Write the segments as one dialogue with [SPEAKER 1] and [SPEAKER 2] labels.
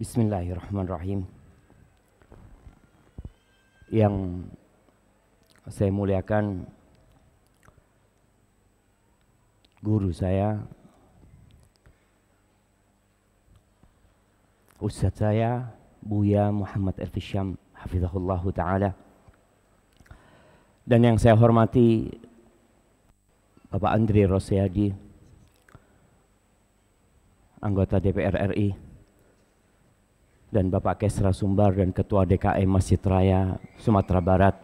[SPEAKER 1] Bismillahirrahmanirrahim. Yang saya muliakan guru saya, Ustadz saya Buya Muhammad Erfisyam Hafizahullah Ta'ala dan yang saya hormati Bapak Andri Rosyadi anggota DPR RI dan Bapak Kesra Sumbar dan Ketua DKM e Masjid Raya Sumatera Barat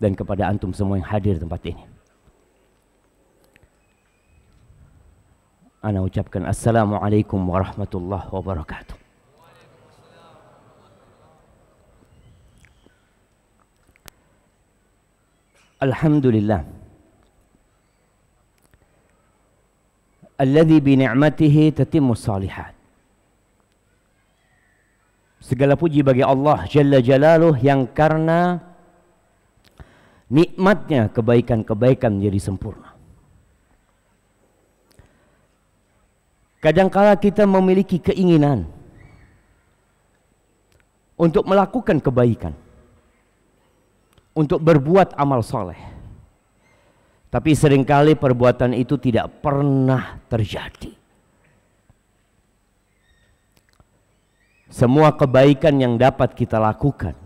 [SPEAKER 1] dan kepada antum semua yang hadir di tempat ini. Ana ucapkan Assalamualaikum warahmatullahi wabarakatuh. Alhamdulillah. Alladhi bi ni'matihi tatimmu salihat. Segala puji bagi Allah Jalla Jalaluh yang karena nikmatnya kebaikan-kebaikan menjadi sempurna. Kadangkala kita memiliki keinginan untuk melakukan kebaikan, untuk berbuat amal soleh. Tapi seringkali perbuatan itu tidak pernah terjadi. Semua kebaikan yang dapat kita lakukan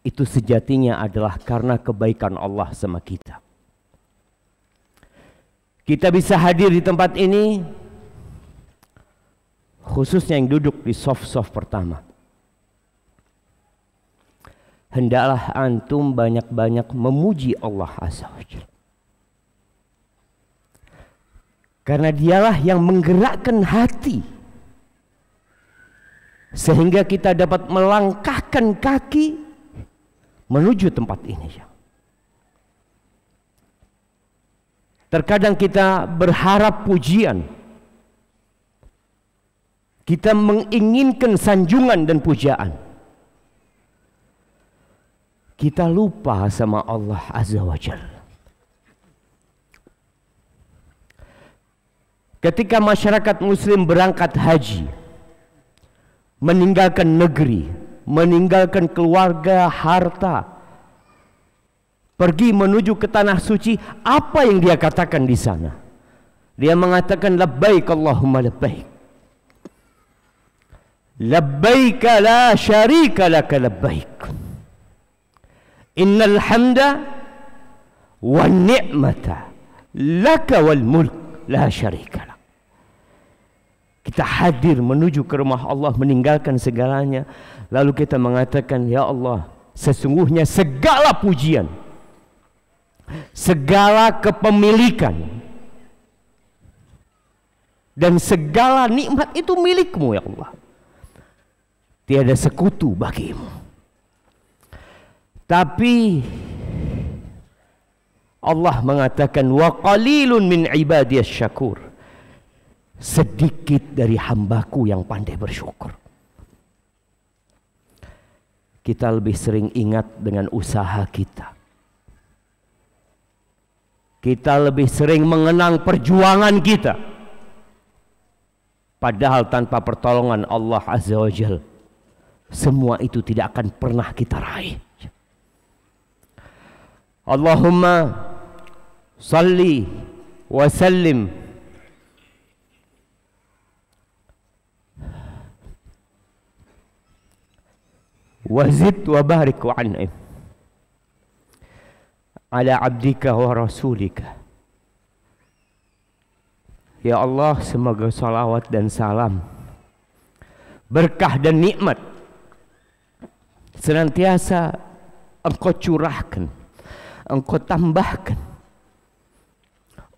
[SPEAKER 1] itu sejatinya adalah karena kebaikan Allah sama kita. Kita bisa hadir di tempat ini khususnya yang duduk di soft-soft pertama. Hendaklah antum banyak-banyak memuji Allah Azza wa Karena dialah yang menggerakkan hati sehingga kita dapat melangkahkan kaki menuju tempat ini. Terkadang kita berharap pujian. Kita menginginkan sanjungan dan pujaan. Kita lupa sama Allah Azza wa Jalla. Ketika masyarakat muslim berangkat haji, meninggalkan negeri, meninggalkan keluarga, harta, pergi menuju ke tanah suci, apa yang dia katakan di sana? Dia mengatakan labbaik Allahumma labbaik. لبيك لا شريك لك لبيك إن الحمد والنعمة لك والملك لا شريك لك kita hadir menuju ke rumah Allah meninggalkan segalanya lalu kita mengatakan ya Allah sesungguhnya segala pujian segala kepemilikan dan segala nikmat itu milikmu ya Allah tiada sekutu bagimu tapi Allah mengatakan wa qalilun min ibadiyas syakur sedikit dari hambaku yang pandai bersyukur. Kita lebih sering ingat dengan usaha kita. Kita lebih sering mengenang perjuangan kita. Padahal tanpa pertolongan Allah Azza wa Jal, semua itu tidak akan pernah kita raih. Allahumma salli wa sallim wazid wa barik wa an'im ala abdika wa rasulika Ya Allah semoga salawat dan salam berkah dan nikmat senantiasa engkau curahkan engkau tambahkan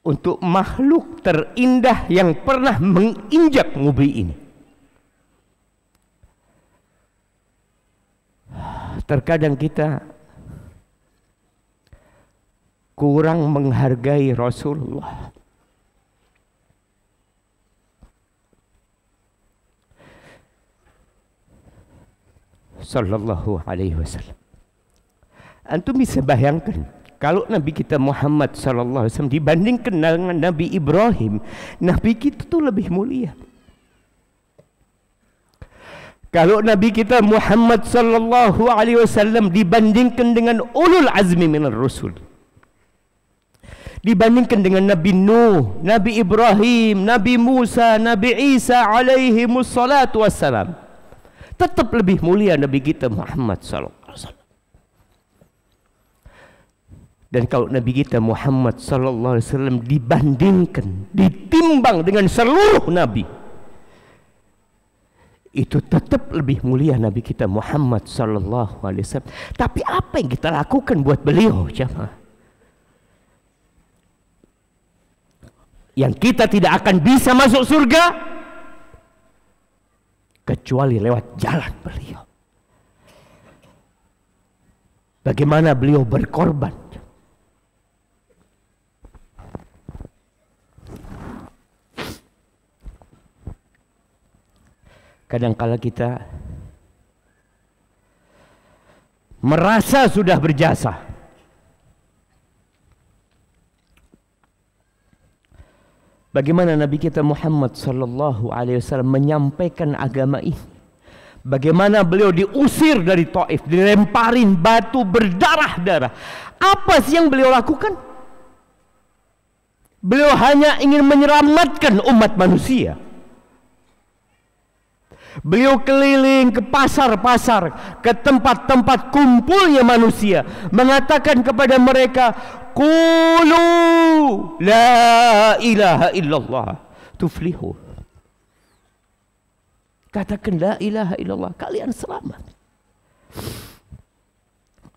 [SPEAKER 1] untuk makhluk terindah yang pernah menginjak bumi ini Terkadang kita kurang menghargai Rasulullah. Sallallahu alaihi wasallam. Antum bisa bayangkan kalau Nabi kita Muhammad sallallahu alaihi wasallam dibandingkan dengan Nabi Ibrahim, Nabi kita tuh lebih mulia. Kalau Nabi kita Muhammad sallallahu alaihi wasallam dibandingkan dengan ulul azmi minar rusul. Dibandingkan dengan Nabi Nuh, Nabi Ibrahim, Nabi Musa, Nabi Isa alaihi musallatu wassalam. Tetap lebih mulia Nabi kita Muhammad sallallahu alaihi wasallam. Dan kalau Nabi kita Muhammad sallallahu alaihi wasallam dibandingkan, ditimbang dengan seluruh nabi, itu tetap lebih mulia Nabi kita Muhammad Sallallahu Alaihi Wasallam. Tapi apa yang kita lakukan buat beliau, jemaah? Yang kita tidak akan bisa masuk surga kecuali lewat jalan beliau. Bagaimana beliau berkorban? kadangkala kita merasa sudah berjasa. Bagaimana Nabi kita Muhammad sallallahu alaihi wasallam menyampaikan agama ini? Bagaimana beliau diusir dari Taif, dilemparin batu berdarah-darah. Apa sih yang beliau lakukan? Beliau hanya ingin menyelamatkan umat manusia. Beliau keliling ke pasar-pasar, ke tempat-tempat kumpulnya manusia, mengatakan kepada mereka, "Qulu la ilaha illallah tuflihu." Katakan la ilaha illallah, kalian selamat.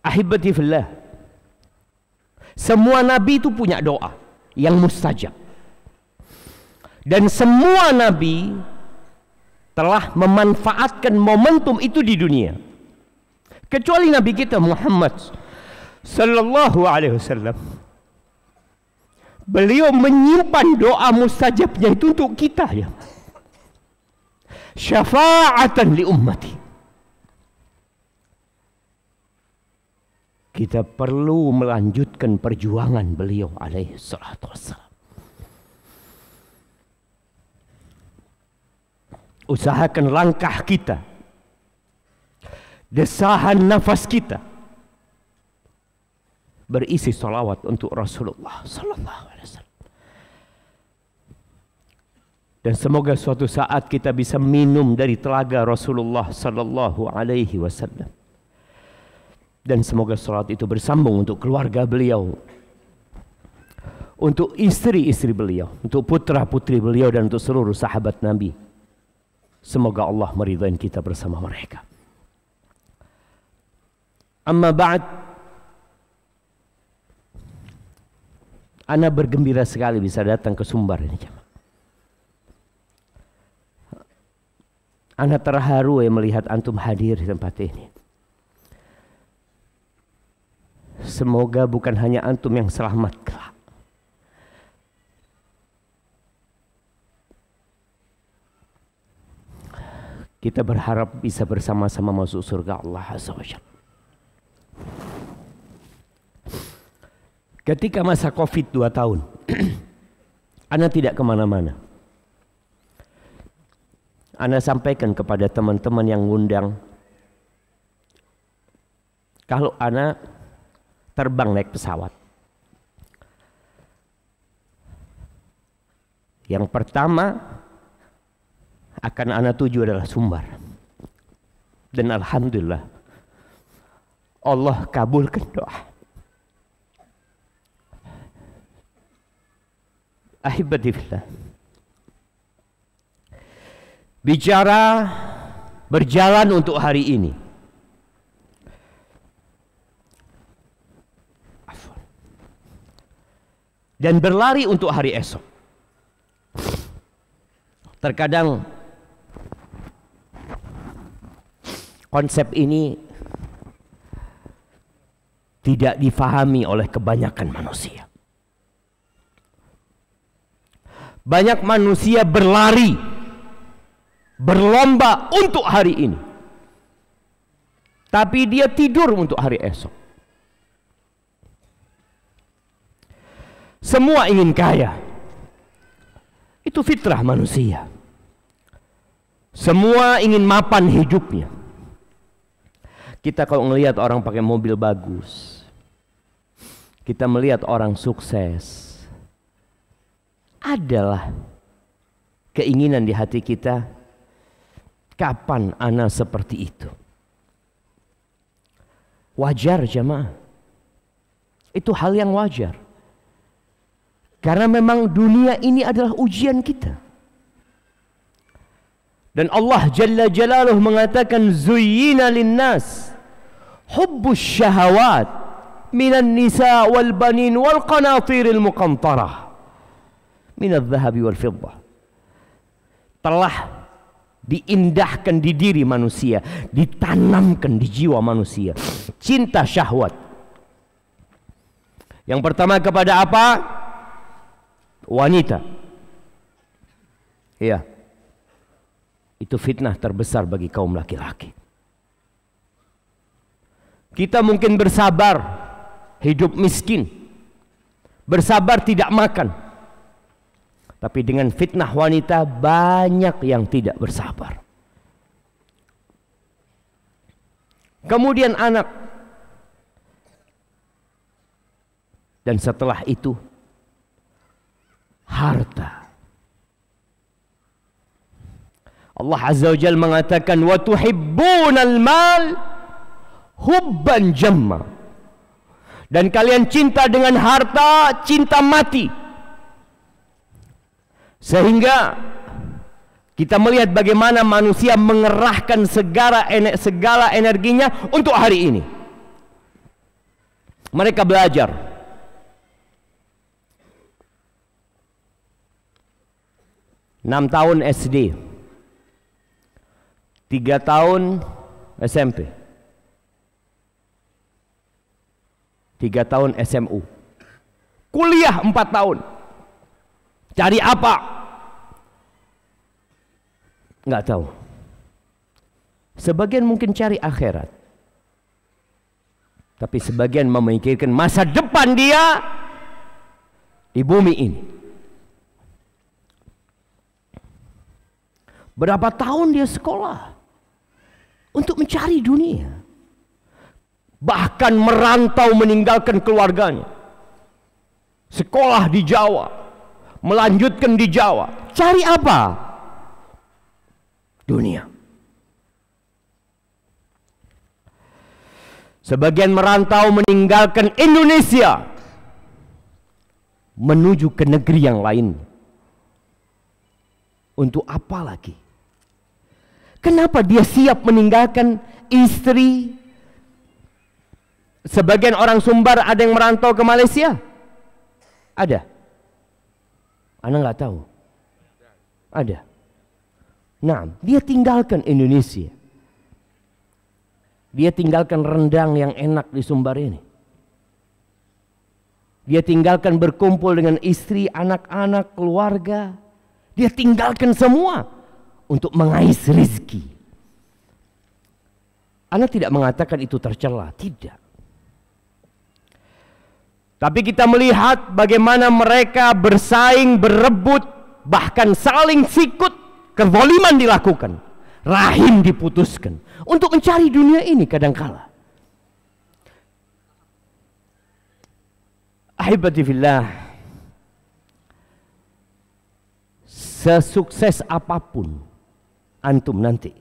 [SPEAKER 1] Ahibati Semua nabi itu punya doa yang mustajab. Dan semua nabi telah memanfaatkan momentum itu di dunia. Kecuali Nabi kita Muhammad sallallahu alaihi wasallam. Beliau menyimpan doa mustajabnya itu untuk kita ya. Syafa'atan li ummati. Kita perlu melanjutkan perjuangan beliau alaihi salatu wasallam. usahakan langkah kita, desahan nafas kita berisi sholawat untuk Rasulullah Sallallahu Alaihi Wasallam. Dan semoga suatu saat kita bisa minum dari telaga Rasulullah Sallallahu Alaihi Wasallam. Dan semoga sholat itu bersambung untuk keluarga beliau, untuk istri-istri beliau, untuk putra-putri beliau dan untuk seluruh sahabat Nabi Semoga Allah meridhain kita bersama mereka. Amma ba'd Ana bergembira sekali bisa datang ke Sumbar ini jemaah. Ana terharu ya melihat antum hadir di tempat ini. Semoga bukan hanya antum yang selamat kelak. Kita berharap bisa bersama-sama masuk surga Allah Azza wa Jalla. Ketika masa COVID dua tahun, Ana tidak kemana-mana. Ana sampaikan kepada teman-teman yang ngundang, kalau Ana terbang naik pesawat, yang pertama akan anak tuju adalah sumber. Dan alhamdulillah Allah kabulkan doa. Ahibati fillah. Bicara berjalan untuk hari ini. Dan berlari untuk hari esok. Terkadang konsep ini tidak difahami oleh kebanyakan manusia. Banyak manusia berlari, berlomba untuk hari ini, tapi dia tidur untuk hari esok. Semua ingin kaya, itu fitrah manusia. Semua ingin mapan hidupnya. Kita kalau melihat orang pakai mobil bagus, kita melihat orang sukses, adalah keinginan di hati kita, kapan anak seperti itu? Wajar jemaah. Itu hal yang wajar. Karena memang dunia ini adalah ujian kita. Dan Allah Jalla Jalaluh mengatakan zuyina linnas hubbus syahawat minan nisa wal banin wal qanatir al muqantarah minal zahabi wal fiddah telah diindahkan di diri manusia ditanamkan di jiwa manusia cinta syahwat yang pertama kepada apa wanita iya itu fitnah terbesar bagi kaum laki-laki kita mungkin bersabar hidup miskin. Bersabar tidak makan. Tapi dengan fitnah wanita banyak yang tidak bersabar. Kemudian anak. Dan setelah itu harta. Allah Azza wa Jalla mengatakan wa tuhibbunal mal hubban jamma dan kalian cinta dengan harta cinta mati sehingga kita melihat bagaimana manusia mengerahkan segala segala energinya untuk hari ini mereka belajar enam tahun SD tiga tahun SMP tiga tahun SMU kuliah empat tahun cari apa nggak tahu sebagian mungkin cari akhirat tapi sebagian memikirkan masa depan dia di bumi ini berapa tahun dia sekolah untuk mencari dunia bahkan merantau meninggalkan keluarganya. Sekolah di Jawa, melanjutkan di Jawa. Cari apa? Dunia. Sebagian merantau meninggalkan Indonesia menuju ke negeri yang lain. Untuk apa lagi? Kenapa dia siap meninggalkan istri, Sebagian orang Sumbar ada yang merantau ke Malaysia? Ada. Anda nggak tahu. Ada. Nah, dia tinggalkan Indonesia. Dia tinggalkan rendang yang enak di Sumbar ini. Dia tinggalkan berkumpul dengan istri, anak-anak, keluarga. Dia tinggalkan semua untuk mengais rizki. Anda tidak mengatakan itu tercela, tidak. Tapi kita melihat bagaimana mereka bersaing, berebut, bahkan saling sikut, kezaliman dilakukan, rahim diputuskan untuk mencari dunia ini kadangkala. Ahibati Sesukses apapun antum nanti,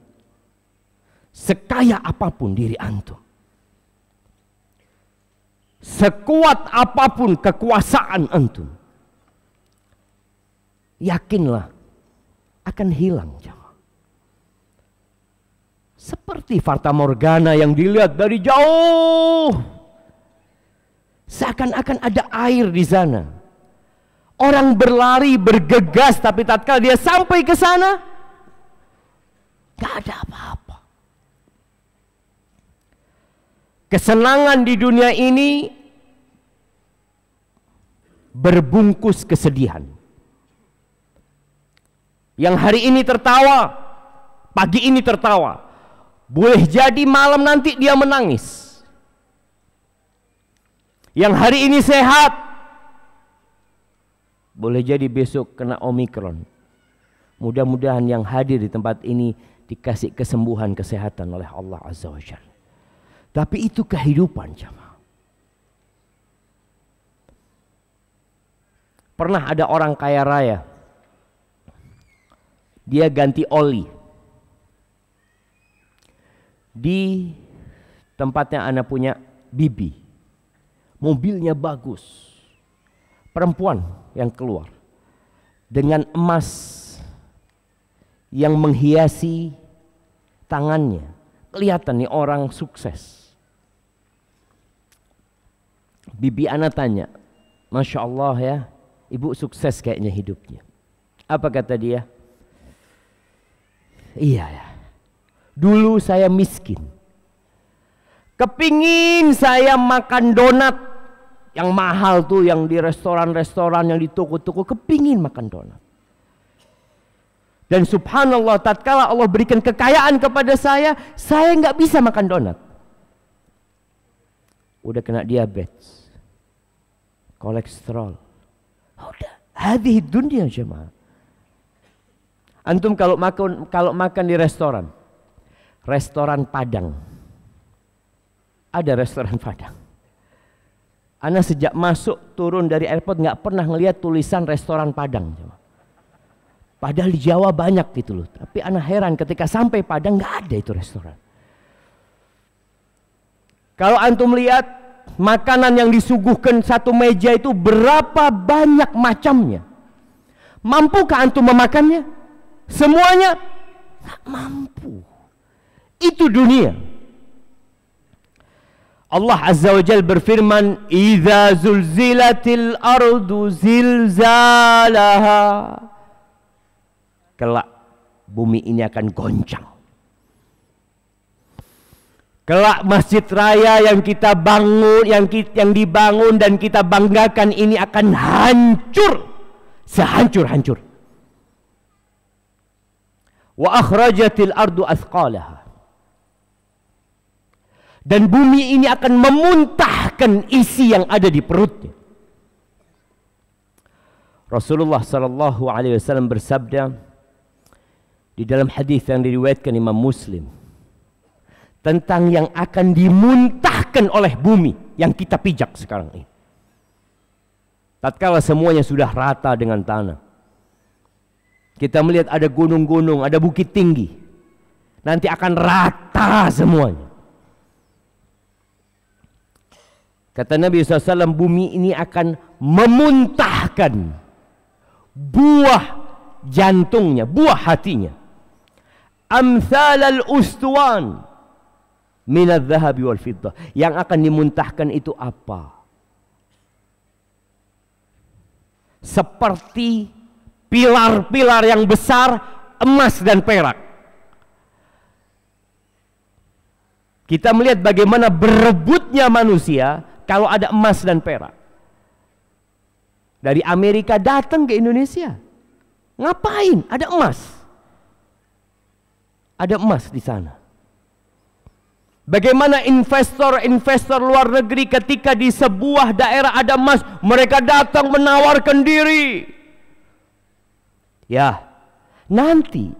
[SPEAKER 1] sekaya apapun diri antum, Sekuat apapun kekuasaan antum. Yakinlah akan hilang jamaah. Seperti Farta Morgana yang dilihat dari jauh. Seakan-akan ada air di sana. Orang berlari bergegas tapi tatkala dia sampai ke sana, Gak ada apa-apa. Kesenangan di dunia ini berbungkus kesedihan. Yang hari ini tertawa, pagi ini tertawa. Boleh jadi malam nanti dia menangis. Yang hari ini sehat, boleh jadi besok kena omikron. Mudah-mudahan yang hadir di tempat ini dikasih kesembuhan kesehatan oleh Allah Azza wa Jalla. Tapi itu kehidupan jemaah. Pernah ada orang kaya raya. Dia ganti oli. Di tempatnya anak punya bibi. Mobilnya bagus. Perempuan yang keluar. Dengan emas yang menghiasi tangannya. Kelihatan nih orang sukses Bibi Ana tanya, Masya Allah ya, ibu sukses kayaknya hidupnya. Apa kata dia? Iya ya, dulu saya miskin. Kepingin saya makan donat yang mahal tuh yang di restoran-restoran yang di toko-toko kepingin makan donat. Dan subhanallah tatkala Allah berikan kekayaan kepada saya, saya nggak bisa makan donat. Udah kena diabetes kolesterol. Udah, hadih dunia cuma. Antum kalau makan kalau makan di restoran, restoran Padang, ada restoran Padang. Anda sejak masuk turun dari airport nggak pernah ngelihat tulisan restoran Padang. Padahal di Jawa banyak gitu loh. Tapi anak heran ketika sampai Padang nggak ada itu restoran. Kalau antum lihat makanan yang disuguhkan satu meja itu berapa banyak macamnya? Mampukah antum memakannya? Semuanya tak mampu. Itu dunia. Allah Azza wa Jal berfirman, "Idza zulzilatil ardu zilzalaha." Kelak bumi ini akan goncang. Kelak masjid raya yang kita bangun, yang kita, yang dibangun dan kita banggakan ini akan hancur sehancur-hancur. Wa akhrajatil ardu athqalaha. Dan bumi ini akan memuntahkan isi yang ada di perutnya. Rasulullah sallallahu alaihi wasallam bersabda di dalam hadis yang diriwayatkan Imam Muslim, tentang yang akan dimuntahkan oleh bumi yang kita pijak sekarang ini. Tatkala semuanya sudah rata dengan tanah. Kita melihat ada gunung-gunung, ada bukit tinggi. Nanti akan rata semuanya. Kata Nabi SAW, bumi ini akan memuntahkan buah jantungnya, buah hatinya. Amthalal ustuan. minadz zahabi wal Yang akan dimuntahkan itu apa? Seperti pilar-pilar yang besar emas dan perak. Kita melihat bagaimana berebutnya manusia kalau ada emas dan perak. Dari Amerika datang ke Indonesia. Ngapain? Ada emas. Ada emas di sana. Bagaimana investor-investor luar negeri ketika di sebuah daerah ada emas, mereka datang menawarkan diri. Ya, nanti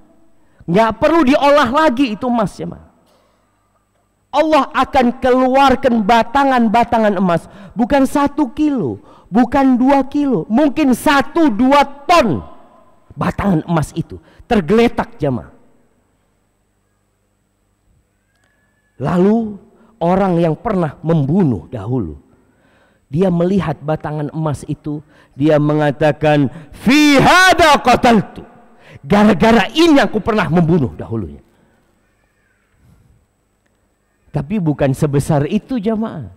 [SPEAKER 1] nggak perlu diolah lagi itu ya mas. Allah akan keluarkan batangan-batangan emas, bukan satu kilo, bukan dua kilo, mungkin satu dua ton batangan emas itu tergeletak jemaah. Ya, Lalu orang yang pernah membunuh dahulu. Dia melihat batangan emas itu. Dia mengatakan, Fihada qataltu. Gara-gara ini aku pernah membunuh dahulunya. Tapi bukan sebesar itu jamaah.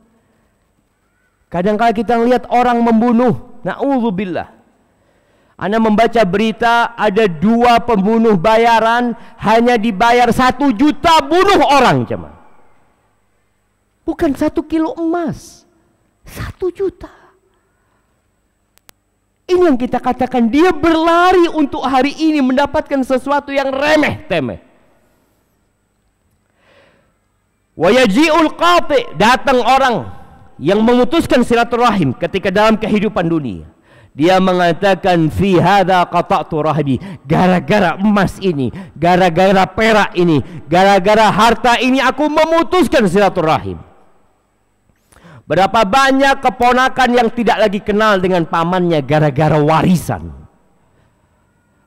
[SPEAKER 1] Kadang-kala kita lihat orang membunuh. Na'udzubillah. Anda membaca berita ada dua pembunuh bayaran hanya dibayar satu juta bunuh orang jemaah. Bukan satu kilo emas. Satu juta. Ini yang kita katakan. Dia berlari untuk hari ini mendapatkan sesuatu yang remeh temeh. Wayaji'ul qati. Datang orang yang memutuskan silaturahim ketika dalam kehidupan dunia. Dia mengatakan fi hadza qata'tu rahmi. Gara-gara emas ini, gara-gara perak ini, gara-gara harta ini aku memutuskan silaturahim. Berapa banyak keponakan yang tidak lagi kenal dengan pamannya gara-gara warisan?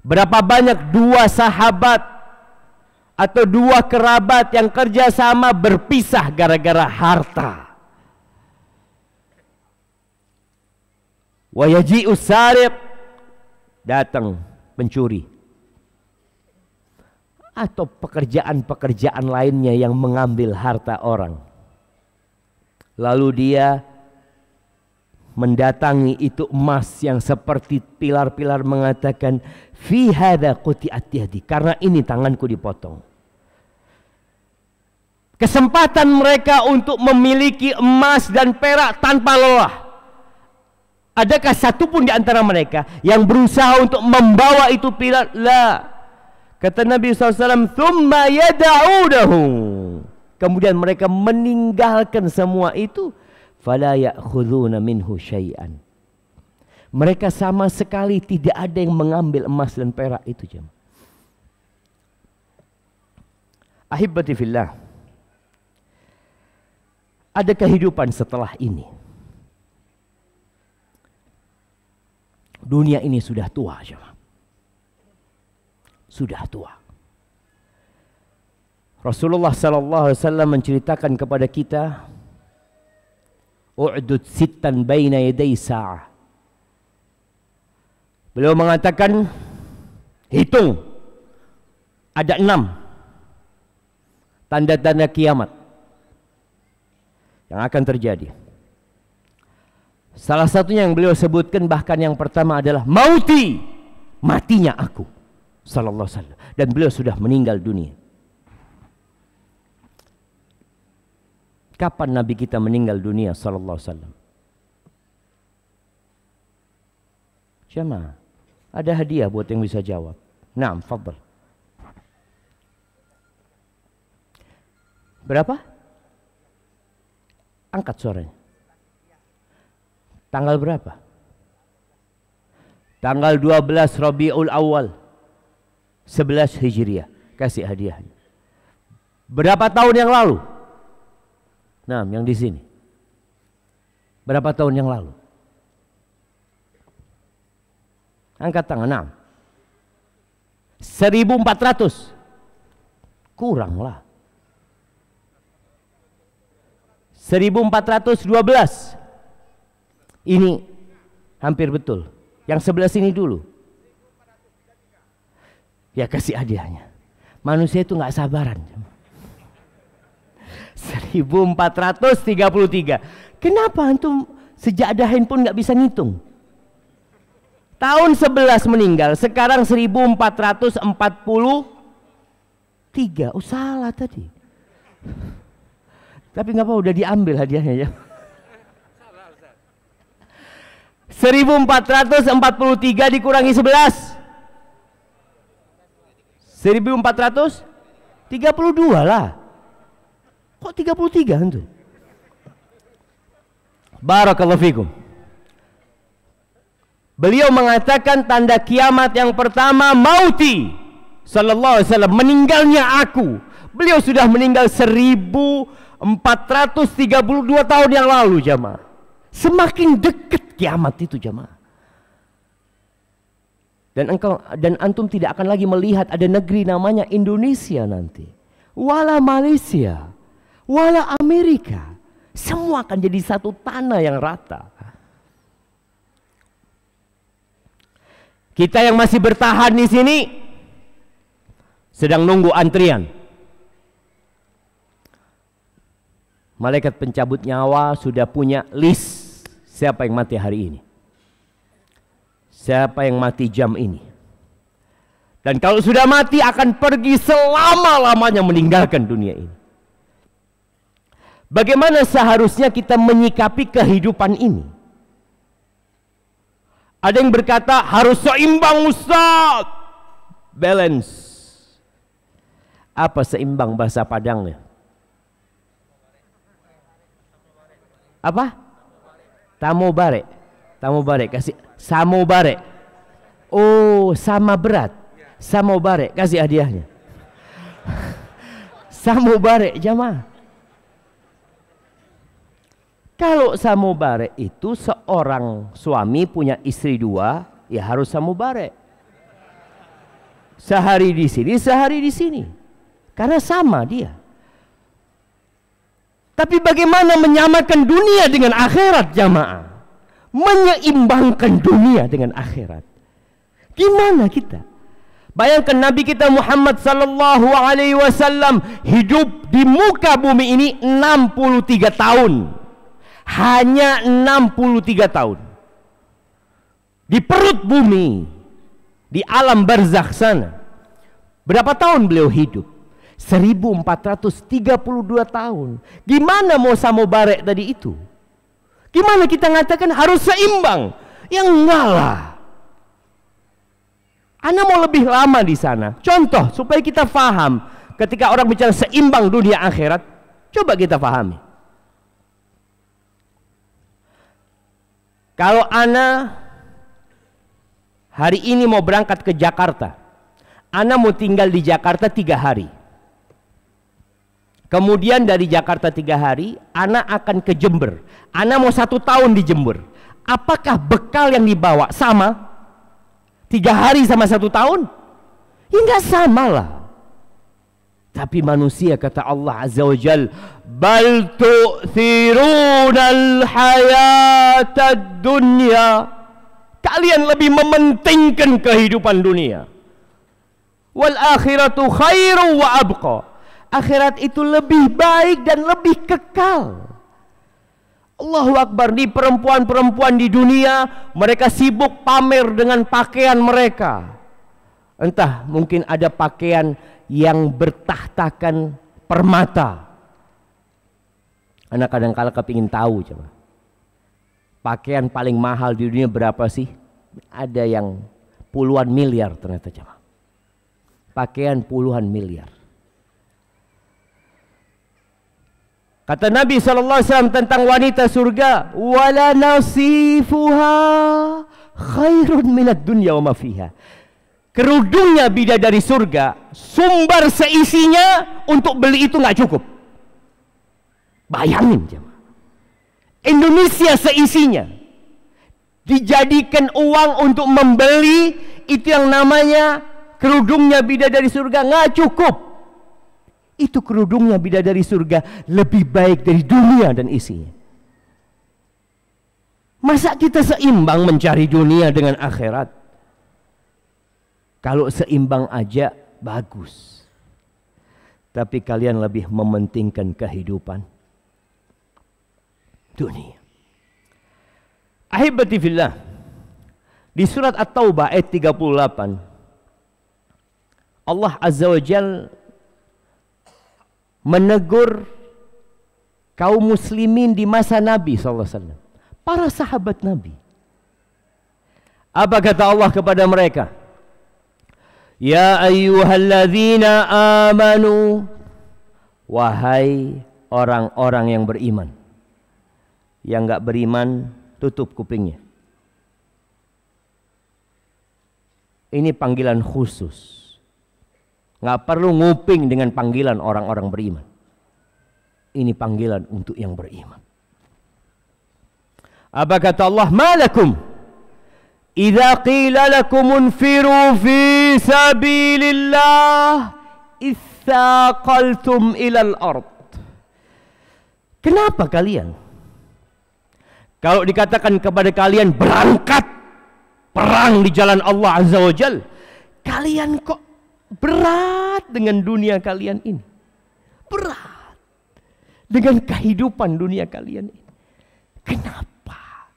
[SPEAKER 1] Berapa banyak dua sahabat atau dua kerabat yang kerjasama berpisah gara-gara harta? Wayaji usarib datang pencuri atau pekerjaan-pekerjaan lainnya yang mengambil harta orang Lalu dia mendatangi itu emas yang seperti pilar-pilar mengatakan fi hadza quti'at karena ini tanganku dipotong. Kesempatan mereka untuk memiliki emas dan perak tanpa lelah. Adakah satu pun di antara mereka yang berusaha untuk membawa itu pilar? La. Kata Nabi SAW, "Tsumma yada'unahu." kemudian mereka meninggalkan semua itu fala ya'khuduna minhu syai'an mereka sama sekali tidak ada yang mengambil emas dan perak itu jemaah Ahibati fillah. Ada kehidupan setelah ini. Dunia ini sudah tua, jemaah. Sudah tua. Rasulullah sallallahu alaihi wasallam menceritakan kepada kita U'dud sittan baina yaday sa'ah. Beliau mengatakan hitung ada enam tanda-tanda kiamat yang akan terjadi. Salah satunya yang beliau sebutkan bahkan yang pertama adalah mauti matinya aku sallallahu alaihi wasallam dan beliau sudah meninggal dunia. Kapan Nabi kita meninggal dunia sallallahu wasallam? Jemaah, ada hadiah buat yang bisa jawab. Naam, fadl. Berapa? Angkat suaranya. Tanggal berapa? Tanggal 12 Rabiul Awal 11 Hijriah. Kasih hadiahnya. Berapa tahun yang lalu? Nah, yang di sini. Berapa tahun yang lalu? Angkat tangan, nah. 1400. Kuranglah. 1412. Ini hampir betul. Yang sebelah sini dulu. Ya kasih hadiahnya. Manusia itu nggak sabaran. 1433. Kenapa antum sejak ada handphone nggak bisa ngitung? Tahun 11 meninggal, sekarang 1443. Oh salah tadi. Tapi nggak apa udah diambil hadiahnya ya. 1443 dikurangi 11. 1432 lah. Kok 33 antum? Barakallahu fikum. Beliau mengatakan tanda kiamat yang pertama mauti sallallahu alaihi wasallam meninggalnya aku. Beliau sudah meninggal 1432 tahun yang lalu jamaah. Semakin dekat kiamat itu jamaah. Dan engkau dan antum tidak akan lagi melihat ada negeri namanya Indonesia nanti. Wala Malaysia wala Amerika. Semua akan jadi satu tanah yang rata. Kita yang masih bertahan di sini sedang nunggu antrian. Malaikat pencabut nyawa sudah punya list siapa yang mati hari ini. Siapa yang mati jam ini. Dan kalau sudah mati akan pergi selama-lamanya meninggalkan dunia ini. Bagaimana seharusnya kita menyikapi kehidupan ini? Ada yang berkata harus seimbang Ustaz. Balance. Apa seimbang bahasa Padangnya? Apa? Tamu bare. Tamu bare kasih samo bare. Oh, sama berat. Samo bare kasih hadiahnya. samo bare jamaah. Kalau samubare itu seorang suami punya istri dua, ya harus samubare. Sehari di sini, sehari di sini. Karena sama dia. Tapi bagaimana menyamakan dunia dengan akhirat jamaah? Menyeimbangkan dunia dengan akhirat. Gimana kita? Bayangkan Nabi kita Muhammad sallallahu alaihi wasallam hidup di muka bumi ini 63 tahun hanya 63 tahun. Di perut bumi, di alam barzakh sana. Berapa tahun beliau hidup? 1432 tahun. Gimana mau sama barek tadi itu? Gimana kita mengatakan harus seimbang? Yang ngalah, Anda mau lebih lama di sana. Contoh supaya kita faham ketika orang bicara seimbang dunia akhirat, coba kita fahami. Kalau Ana hari ini mau berangkat ke Jakarta, Ana mau tinggal di Jakarta tiga hari. Kemudian dari Jakarta tiga hari, Ana akan ke Jember. Ana mau satu tahun di Jember. Apakah bekal yang dibawa sama? Tiga hari sama satu tahun? Ya nggak sama tapi manusia kata Allah Azza wa Jal Bal tu'thirunal hayatad dunya Kalian lebih mementingkan kehidupan dunia Wal akhiratu khairu wa abqa Akhirat itu lebih baik dan lebih kekal Allahu Akbar di perempuan-perempuan di dunia mereka sibuk pamer dengan pakaian mereka entah mungkin ada pakaian yang bertahtakan permata. Anak kadang-kala kepingin tahu coba. Pakaian paling mahal di dunia berapa sih? Ada yang puluhan miliar ternyata coba. Pakaian puluhan miliar. Kata Nabi sallallahu alaihi wasallam tentang wanita surga, wala nasifuha khairun minad dunya wa ma fiha kerudungnya bida dari surga sumber seisinya untuk beli itu nggak cukup bayangin jemaah Indonesia seisinya dijadikan uang untuk membeli itu yang namanya kerudungnya bida dari surga nggak cukup itu kerudungnya bida dari surga lebih baik dari dunia dan isinya masa kita seimbang mencari dunia dengan akhirat kalau seimbang aja bagus. Tapi kalian lebih mementingkan kehidupan dunia. Ahibati fillah. Di surat At-Taubah ayat 38 Allah Azza wa Jal menegur kaum muslimin di masa Nabi SAW. Para sahabat Nabi. Apa kata Allah kepada mereka? Ya ayyuhalladzina amanu Wahai orang-orang yang beriman Yang nggak beriman tutup kupingnya Ini panggilan khusus Nggak perlu nguping dengan panggilan orang-orang beriman Ini panggilan untuk yang beriman Apa kata Allah Malakum Idza qila lakum unfiru fi في سبيل الله ithaqaltum ilal ard. Kenapa kalian? Kalau dikatakan kepada kalian berangkat perang di jalan Allah Azza wa Jal, kalian kok berat dengan dunia kalian ini? Berat dengan kehidupan dunia kalian ini. Kenapa?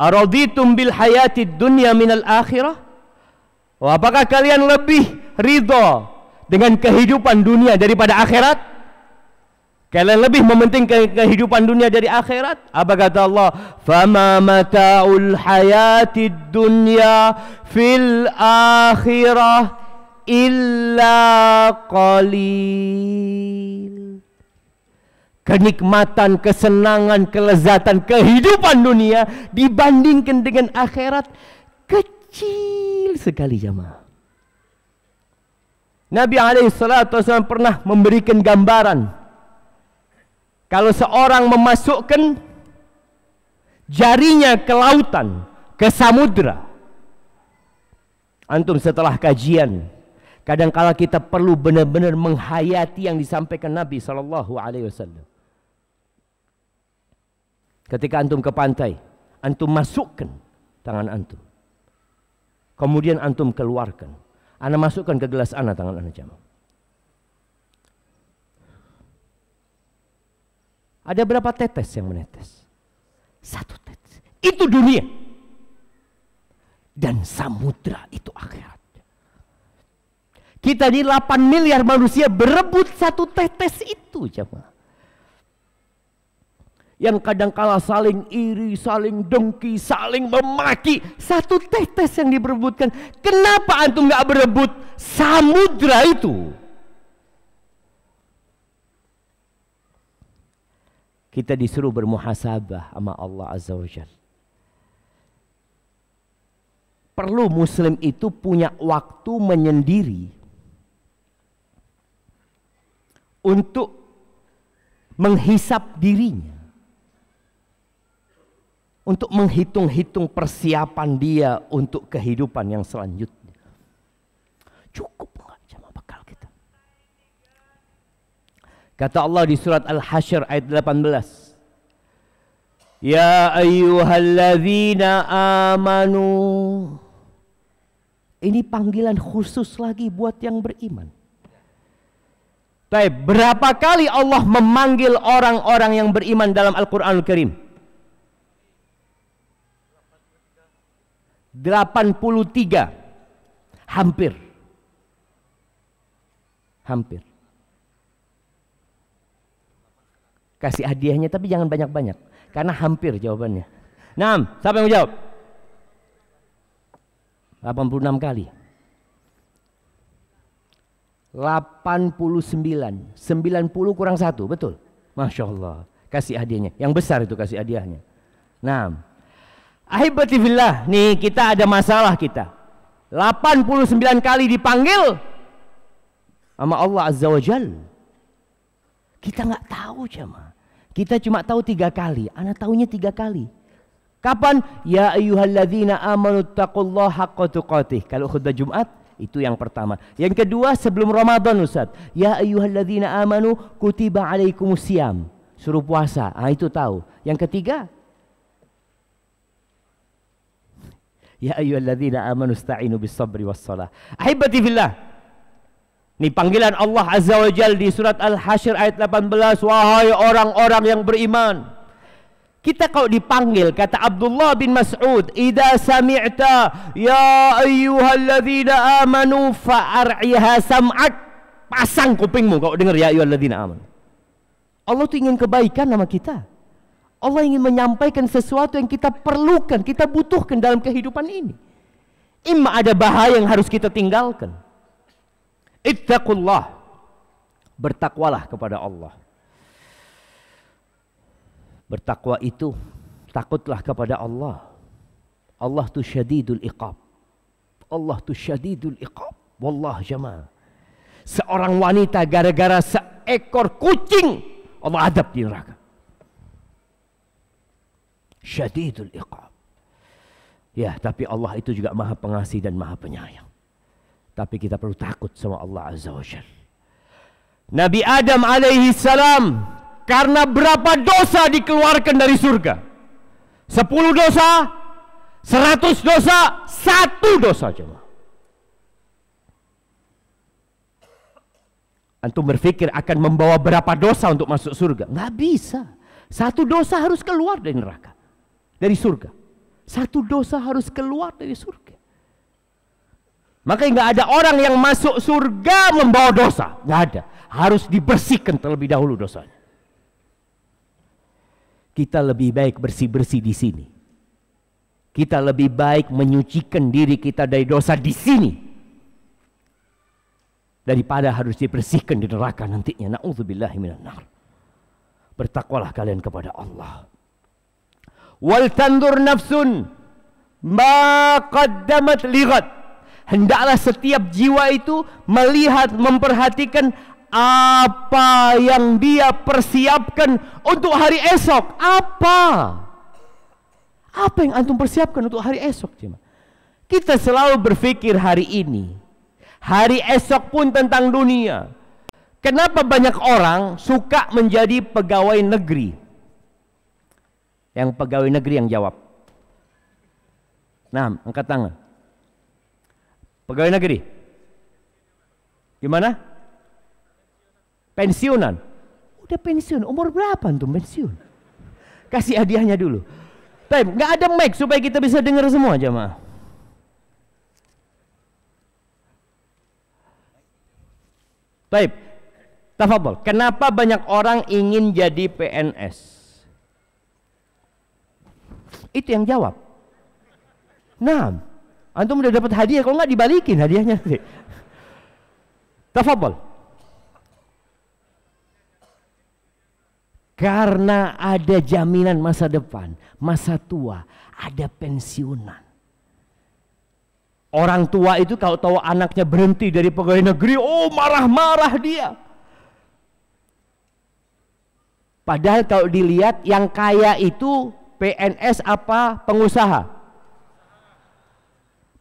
[SPEAKER 1] Araditum bil hayati dunya minal akhirah? Oh, apakah kalian lebih ridho dengan kehidupan dunia daripada akhirat? Kalian lebih mementingkan kehidupan dunia dari akhirat? Apa kata Allah? Fama mata'ul hayati dunya fil akhirah illa qalil. Kenikmatan, kesenangan, kelezatan kehidupan dunia dibandingkan dengan akhirat kecil sekali jamaah. Nabi Alaihi Wasallam pernah memberikan gambaran kalau seorang memasukkan jarinya ke lautan, ke samudra. Antum setelah kajian, kadang-kala kita perlu benar-benar menghayati yang disampaikan Nabi Alaihi Wasallam. Ketika antum ke pantai, antum masukkan tangan antum. Kemudian antum keluarkan. Anda masukkan ke gelas anda tangan anda jamu. Ada berapa tetes yang menetes? Satu tetes. Itu dunia. Dan samudra itu akhirat. Kita di 8 miliar manusia berebut satu tetes itu jemaah yang kadang kala saling iri, saling dengki, saling memaki. Satu tetes yang diperebutkan. Kenapa antum nggak berebut samudra itu? Kita disuruh bermuhasabah sama Allah Azza wa Jal. Perlu muslim itu punya waktu menyendiri untuk menghisap dirinya untuk menghitung-hitung persiapan dia untuk kehidupan yang selanjutnya. Cukup enggak jama bekal kita? Kata Allah di surat Al-Hasyr ayat 18. Ya ayyuhalladzina amanu. Ini panggilan khusus lagi buat yang beriman. Baik, berapa kali Allah memanggil orang-orang yang beriman dalam Al-Quranul Al Karim? 83 hampir hampir kasih hadiahnya tapi jangan banyak-banyak karena hampir jawabannya 6 siapa yang menjawab 86 kali 89 90 kurang satu betul Masya Allah kasih hadiahnya yang besar itu kasih hadiahnya 6 Ahibati fillah, nih kita ada masalah kita. 89 kali dipanggil sama Allah Azza wa Jal. Kita nggak tahu cama Kita cuma tahu tiga kali. Anak tahunya tiga kali. Kapan? Ya ayyuhalladzina amanu taqullaha haqqa Kalau khutbah Jumat itu yang pertama. Yang kedua sebelum Ramadan Ustaz. Ya ayyuhalladzina amanu kutiba alaikumusiyam. Suruh puasa. Ah itu tahu. Yang ketiga Ya ayyuhallazina amanu ista'inu bis-sabri was-salah. Ahibati fillah. Ini panggilan Allah Azza wa Jal di surat Al-Hashr ayat 18 Wahai orang-orang yang beriman Kita kau dipanggil kata Abdullah bin Mas'ud Ida sami'ta ya ayyuhalladzina amanu fa'ar'iha sam'ak Pasang kupingmu kau dengar ya ayyuhalladzina amanu Allah tu ingin kebaikan nama kita Allah ingin menyampaikan sesuatu yang kita perlukan, kita butuhkan dalam kehidupan ini. Ima ada bahaya yang harus kita tinggalkan. Ittaqullah. Bertakwalah kepada Allah. Bertakwa itu takutlah kepada Allah. Allah tu syadidul iqab. Allah tu syadidul iqab. Wallah jamaah. Seorang wanita gara-gara seekor kucing Allah adab di neraka syadidul iqab. Ya, tapi Allah itu juga maha pengasih dan maha penyayang. Tapi kita perlu takut sama Allah Azza wa Jal. Nabi Adam alaihi salam karena berapa dosa dikeluarkan dari surga? Sepuluh dosa, seratus dosa, satu dosa cuma. Antum berpikir akan membawa berapa dosa untuk masuk surga? Nggak bisa. Satu dosa harus keluar dari neraka dari surga. Satu dosa harus keluar dari surga. Maka nggak ada orang yang masuk surga membawa dosa, nggak ada. Harus dibersihkan terlebih dahulu dosanya. Kita lebih baik bersih-bersih di sini. Kita lebih baik menyucikan diri kita dari dosa di sini daripada harus dibersihkan di neraka nantinya. Nauzubillahi nar. Bertakwalah kalian kepada Allah wal tandur nafsun ma qaddamat lighat hendaklah setiap jiwa itu melihat memperhatikan apa yang dia persiapkan untuk hari esok apa apa yang antum persiapkan untuk hari esok cuma kita selalu berpikir hari ini hari esok pun tentang dunia kenapa banyak orang suka menjadi pegawai negeri yang pegawai negeri yang jawab. Nah, angkat tangan. Pegawai negeri. Gimana? Pensiunan. Udah pensiun, umur berapa antum pensiun? Kasih hadiahnya dulu. Baik, nggak ada mic supaya kita bisa dengar semua jemaah. Baik, Tafabol, Kenapa banyak orang ingin jadi PNS? Itu yang jawab. Nah, antum udah dapat hadiah, kalau nggak dibalikin hadiahnya nanti. Tafadhol. Karena ada jaminan masa depan, masa tua, ada pensiunan. Orang tua itu kalau tahu anaknya berhenti dari pegawai negeri, oh marah-marah dia. Padahal kalau dilihat yang kaya itu PNS apa pengusaha?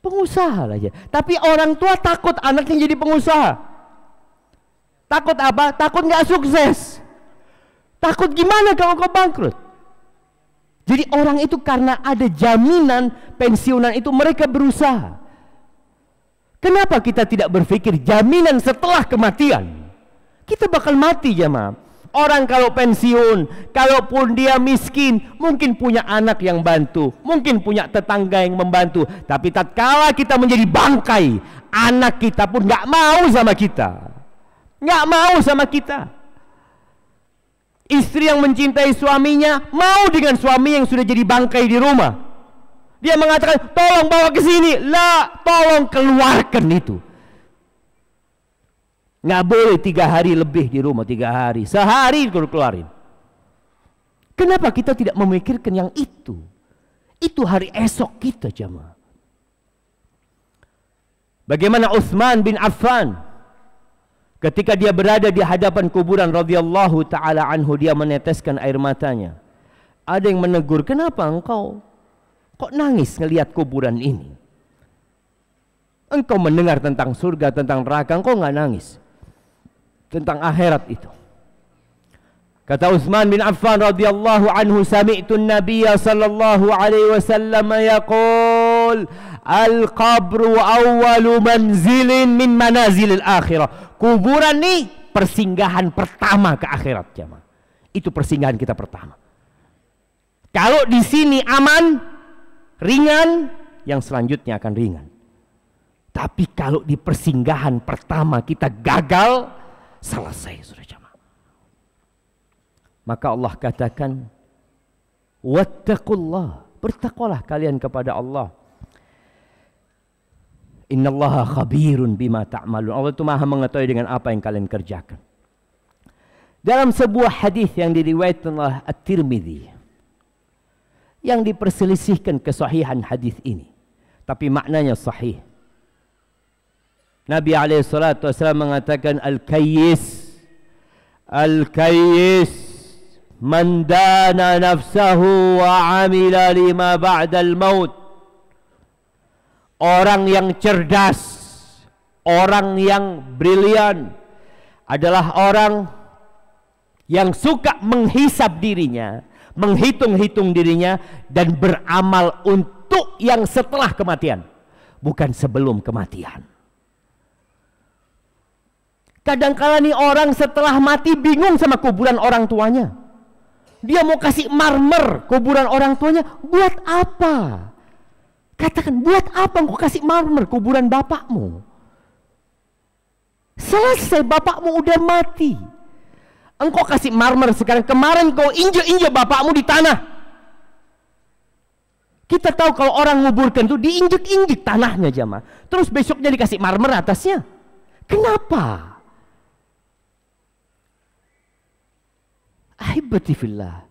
[SPEAKER 1] Pengusaha lah ya. Tapi orang tua takut anaknya jadi pengusaha. Takut apa? Takut nggak sukses. Takut gimana kalau kau bangkrut? Jadi orang itu karena ada jaminan pensiunan itu mereka berusaha. Kenapa kita tidak berpikir jaminan setelah kematian? Kita bakal mati jemaah. Orang kalau pensiun, kalaupun dia miskin, mungkin punya anak yang bantu, mungkin punya tetangga yang membantu. Tapi tatkala kita menjadi bangkai, anak kita pun nggak mau sama kita, nggak mau sama kita. Istri yang mencintai suaminya mau dengan suami yang sudah jadi bangkai di rumah. Dia mengatakan, tolong bawa ke sini. Lah, tolong keluarkan itu. Nggak boleh tiga hari lebih di rumah, tiga hari. Sehari kalau keluarin. Kenapa kita tidak memikirkan yang itu? Itu hari esok kita jamaah. Bagaimana Uthman bin Affan ketika dia berada di hadapan kuburan radhiyallahu taala anhu dia meneteskan air matanya. Ada yang menegur, "Kenapa engkau kok nangis ngelihat kuburan ini?" Engkau mendengar tentang surga, tentang neraka, engkau enggak nangis tentang akhirat itu. Kata Utsman bin Affan radhiyallahu anhu sami'tu an-nabiyya sallallahu alaihi wasallam yaqul al-qabru awwalu manzilin min manazilil akhirah. Kuburan ni persinggahan pertama ke akhirat jemaah. Itu persinggahan kita pertama. Kalau di sini aman, ringan, yang selanjutnya akan ringan. Tapi kalau di persinggahan pertama kita gagal, selesai sudah jemaah. Maka Allah katakan wattaqullah, bertakwalah kalian kepada Allah. Inna Allah khabirun bima ta'malun. Allah itu Maha mengetahui dengan apa yang kalian kerjakan. Dalam sebuah hadis yang diriwayatkan oleh At-Tirmizi yang diperselisihkan kesahihan hadis ini. Tapi maknanya sahih. Nabi alaihissalatu wassalam mengatakan al-kayyis al-kayyis man dana nafsahu wa amila lima ba'dal maut orang yang cerdas orang yang brilian adalah orang yang suka menghisap dirinya menghitung-hitung dirinya dan beramal untuk yang setelah kematian bukan sebelum kematian Kadangkala nih orang setelah mati bingung sama kuburan orang tuanya. Dia mau kasih marmer kuburan orang tuanya buat apa? Katakan buat apa engkau kasih marmer kuburan bapakmu? Selesai bapakmu udah mati. Engkau kasih marmer sekarang kemarin kau injek-injek bapakmu di tanah. Kita tahu kalau orang nguburkan tuh diinjek-injek tanahnya jamaah. Terus besoknya dikasih marmer atasnya. Kenapa? Ahibatifillah.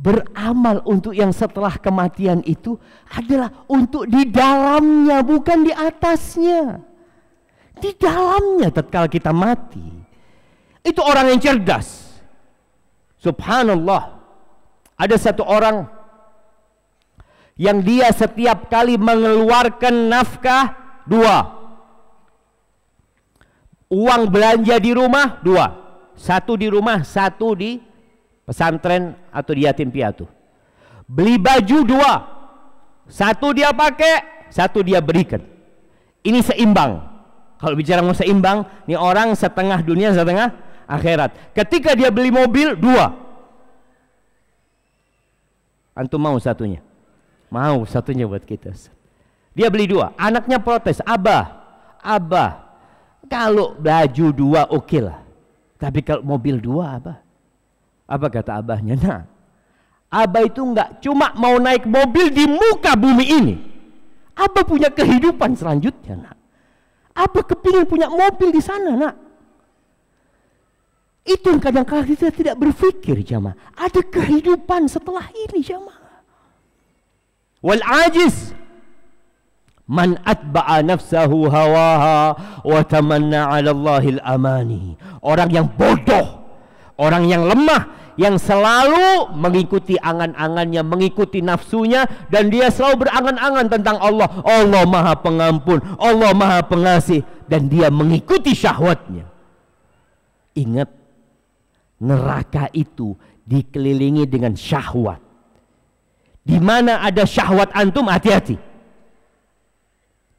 [SPEAKER 1] Beramal untuk yang setelah kematian itu adalah untuk di dalamnya, bukan di atasnya. Di dalamnya tatkala kita mati. Itu orang yang cerdas. Subhanallah. Ada satu orang yang dia setiap kali mengeluarkan nafkah dua uang belanja di rumah dua satu di rumah, satu di pesantren atau di yatim piatu. Beli baju dua. Satu dia pakai, satu dia berikan. Ini seimbang. Kalau bicara mau seimbang, ini orang setengah dunia, setengah akhirat. Ketika dia beli mobil, dua. Antum mau satunya? Mau satunya buat kita. Dia beli dua. Anaknya protes, abah, abah. Kalau baju dua oke okay lah. Tapi kalau mobil dua apa? Apa kata abahnya? Nah, abah itu nggak cuma mau naik mobil di muka bumi ini. Abah punya kehidupan selanjutnya, nak. Abah kepingin punya mobil di sana, nak. Itu yang kadang-kadang kita tidak berpikir, jamaah. Ada kehidupan setelah ini, jamaah. Wal ajiz من atba'a nafsahu hawaha wa tamanna 'ala amani. Orang yang bodoh, orang yang lemah yang selalu mengikuti angan-angannya, mengikuti nafsunya dan dia selalu berangan-angan tentang Allah. Allah Maha Pengampun, Allah Maha Pengasih dan dia mengikuti syahwatnya. Ingat neraka itu dikelilingi dengan syahwat. Di mana ada syahwat antum hati-hati.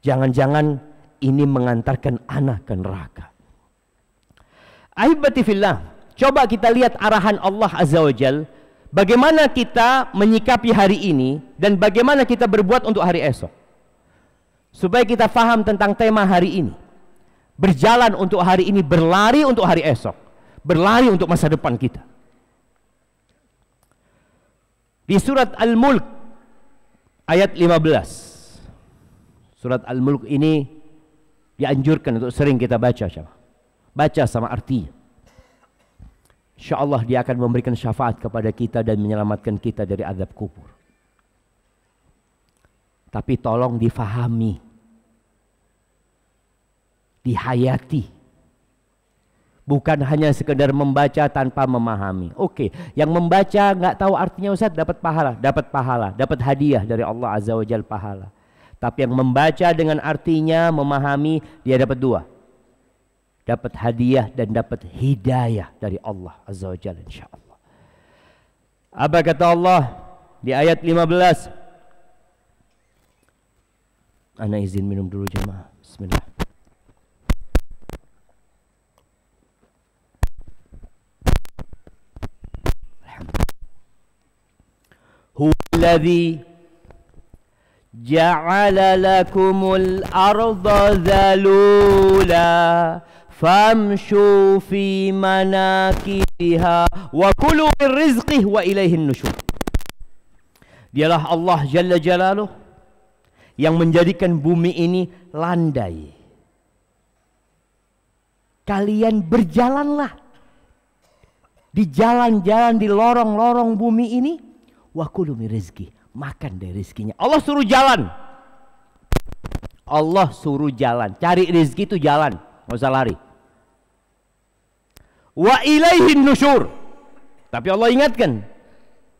[SPEAKER 1] Jangan-jangan ini mengantarkan anak ke neraka. Ahibati fillah, coba kita lihat arahan Allah Azza wa Jal. Bagaimana kita menyikapi hari ini dan bagaimana kita berbuat untuk hari esok. Supaya kita faham tentang tema hari ini. Berjalan untuk hari ini, berlari untuk hari esok. Berlari untuk masa depan kita. Di surat Al-Mulk ayat 15. Surat Al-Mulk ini dianjurkan untuk sering kita baca. Baca sama artinya. Insya Allah dia akan memberikan syafaat kepada kita dan menyelamatkan kita dari azab kubur. Tapi tolong difahami. Dihayati bukan hanya sekedar membaca tanpa memahami. Oke, okay. yang membaca nggak tahu artinya Ustaz dapat pahala, dapat pahala, dapat hadiah dari Allah Azza wa Jalla pahala. Tapi yang membaca dengan artinya, memahami, dia dapat dua. Dapat hadiah dan dapat hidayah dari Allah Azza wa Jalla insyaAllah. Apa kata Allah di ayat 15? Ana izin minum dulu jemaah. Bismillah. Alhamdulillah. Huwa جعل لكم الأرض ذلولا فامشوا في مناكبها وكلوا من wa وإليه النشور Dialah Allah Jalla Jalaluh yang menjadikan bumi ini landai. Kalian berjalanlah di jalan-jalan di lorong-lorong bumi ini wakulu rezeki makan dari rezekinya. Allah suruh jalan. Allah suruh jalan. Cari rezeki itu jalan, nggak usah lari. Wa ilaihin nusyur. Tapi Allah ingatkan,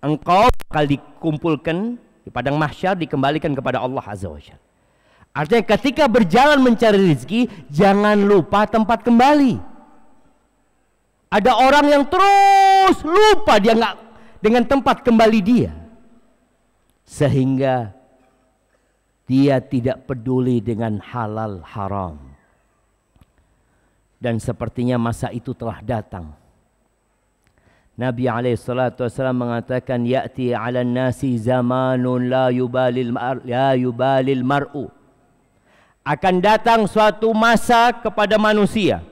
[SPEAKER 1] engkau bakal dikumpulkan di padang mahsyar dikembalikan kepada Allah Azza wa Jalla. Artinya ketika berjalan mencari rezeki, jangan lupa tempat kembali. Ada orang yang terus lupa dia nggak dengan tempat kembali dia. sehingga dia tidak peduli dengan halal haram dan sepertinya masa itu telah datang Nabi alaihi mengatakan ya'ti 'alan nasi zamanun la yubalil mar mar'u akan datang suatu masa kepada manusia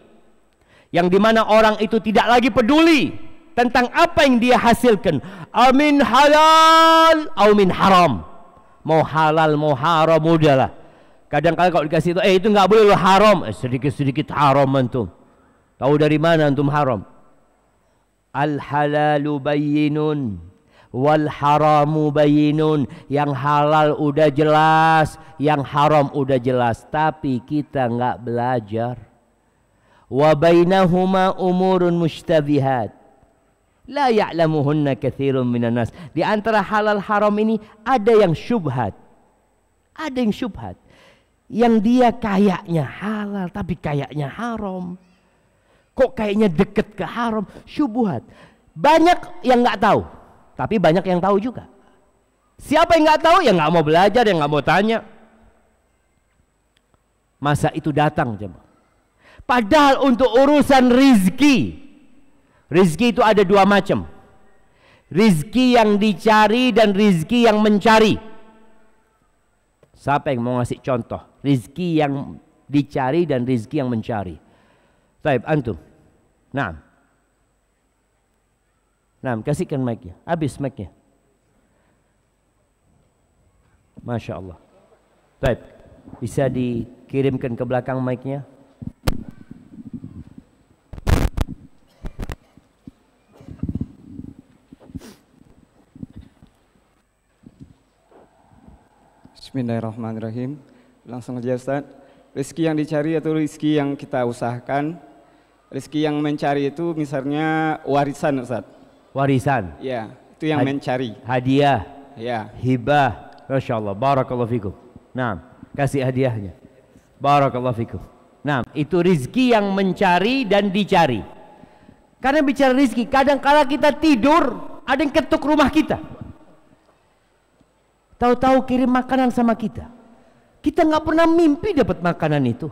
[SPEAKER 1] yang di mana orang itu tidak lagi peduli tentang apa yang dia hasilkan. Amin halal, amin haram. Mau halal, mau haram, udahlah. Kadang kadang kalau dikasih itu, eh itu nggak boleh lo haram. Eh, sedikit-sedikit haram antum. Tahu dari mana antum haram? Al halalu bayyinun wal haramu bayinun yang halal udah jelas yang haram udah jelas tapi kita nggak belajar wa bainahuma umurun mustabihat La ya'lamuhunna katsirun minan nas. Di antara halal haram ini ada yang syubhat. Ada yang syubhat. Yang dia kayaknya halal tapi kayaknya haram. Kok kayaknya deket ke haram? Syubhat. Banyak yang nggak tahu, tapi banyak yang tahu juga. Siapa yang nggak tahu ya nggak mau belajar, yang nggak mau tanya. Masa itu datang coba. Padahal untuk urusan rizki, Rizki itu ada dua macam. Rizki yang dicari dan rizki yang mencari. Siapa yang mau ngasih contoh? Rizki yang dicari dan rizki yang mencari. Taib, antum. Nah. Nah, kasihkan mic-nya. Habis mic-nya. Masya Allah. Baik, bisa dikirimkan ke belakang mic-nya. Bismillahirrahmanirrahim. Langsung aja Ustaz. Rizki yang dicari atau rizki yang kita usahakan. Rizki yang mencari itu misalnya warisan Ustaz. Warisan? Ya, itu yang Had mencari. Hadiah? Ya. Hibah? Masya Allah. Barakallahu fikum. Nah, kasih hadiahnya. Barakallahu fikum. Nah, itu rizki yang mencari dan dicari. Karena bicara rizki, kadang kala kita tidur, ada yang ketuk rumah kita. tahu-tahu kirim makanan sama kita. Kita nggak pernah mimpi dapat makanan itu.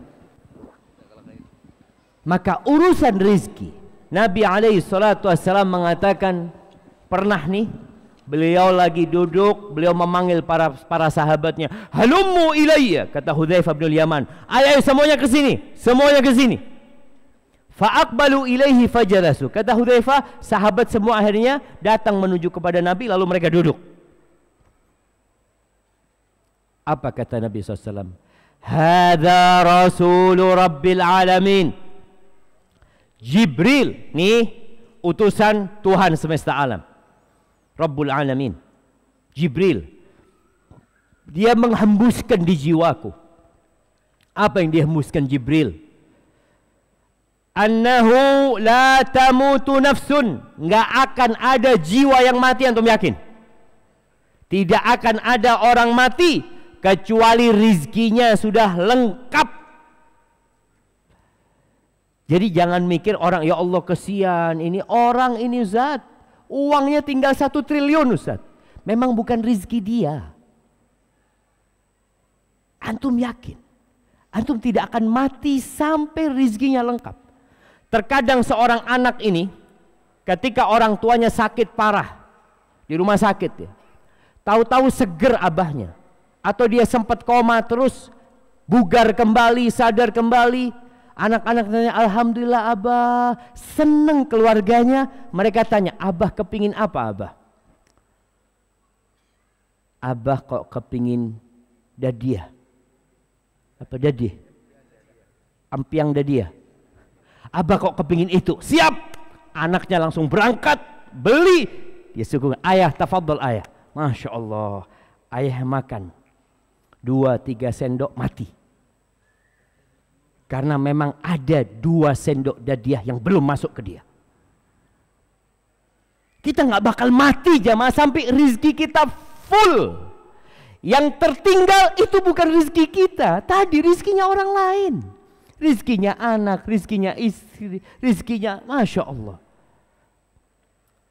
[SPEAKER 1] Maka urusan rizki, Nabi alaihi salatu wassalam mengatakan, pernah nih, beliau lagi duduk, beliau memanggil para para sahabatnya, halumu ilayya, kata Hudhaifah bin Yaman, ayo semuanya ke sini, semuanya ke sini. Fa'akbalu ilaihi fajarasu. Kata Hudhaifah, sahabat semua akhirnya datang menuju kepada Nabi, lalu mereka duduk. Apa kata Nabi SAW? Hada Rasul Rabbil Alamin. Jibril ni utusan Tuhan semesta alam. Rabbul Alamin. Jibril. Dia menghembuskan di jiwaku. Apa yang dia hembuskan Jibril? Anahu la tamutu nafsun. Tidak akan ada jiwa yang mati antum yakin. Tidak akan ada orang mati kecuali rizkinya sudah lengkap. Jadi jangan mikir orang ya Allah kesian ini orang ini zat uangnya tinggal satu triliun Ustaz. Memang bukan rizki dia. Antum yakin. Antum tidak akan mati sampai rizkinya lengkap. Terkadang seorang anak ini ketika orang tuanya sakit parah di rumah sakit ya. Tahu-tahu seger abahnya atau dia sempat koma terus bugar kembali, sadar kembali. Anak-anak tanya, Alhamdulillah Abah seneng keluarganya. Mereka tanya, Abah kepingin apa Abah? Abah kok kepingin dadia ya? Apa jadi Ampiang dadia ya? Abah kok kepingin itu? Siap! Anaknya langsung berangkat, beli. Dia ya syukur ayah, tafadol ayah. Masya Allah, ayah makan dua tiga sendok mati. Karena memang ada dua sendok dadiah yang belum masuk ke dia. Kita nggak bakal mati jamaah sampai rizki kita full. Yang tertinggal itu bukan rizki kita. Tadi rizkinya orang lain. Rizkinya anak, rizkinya istri, rizkinya Masya Allah.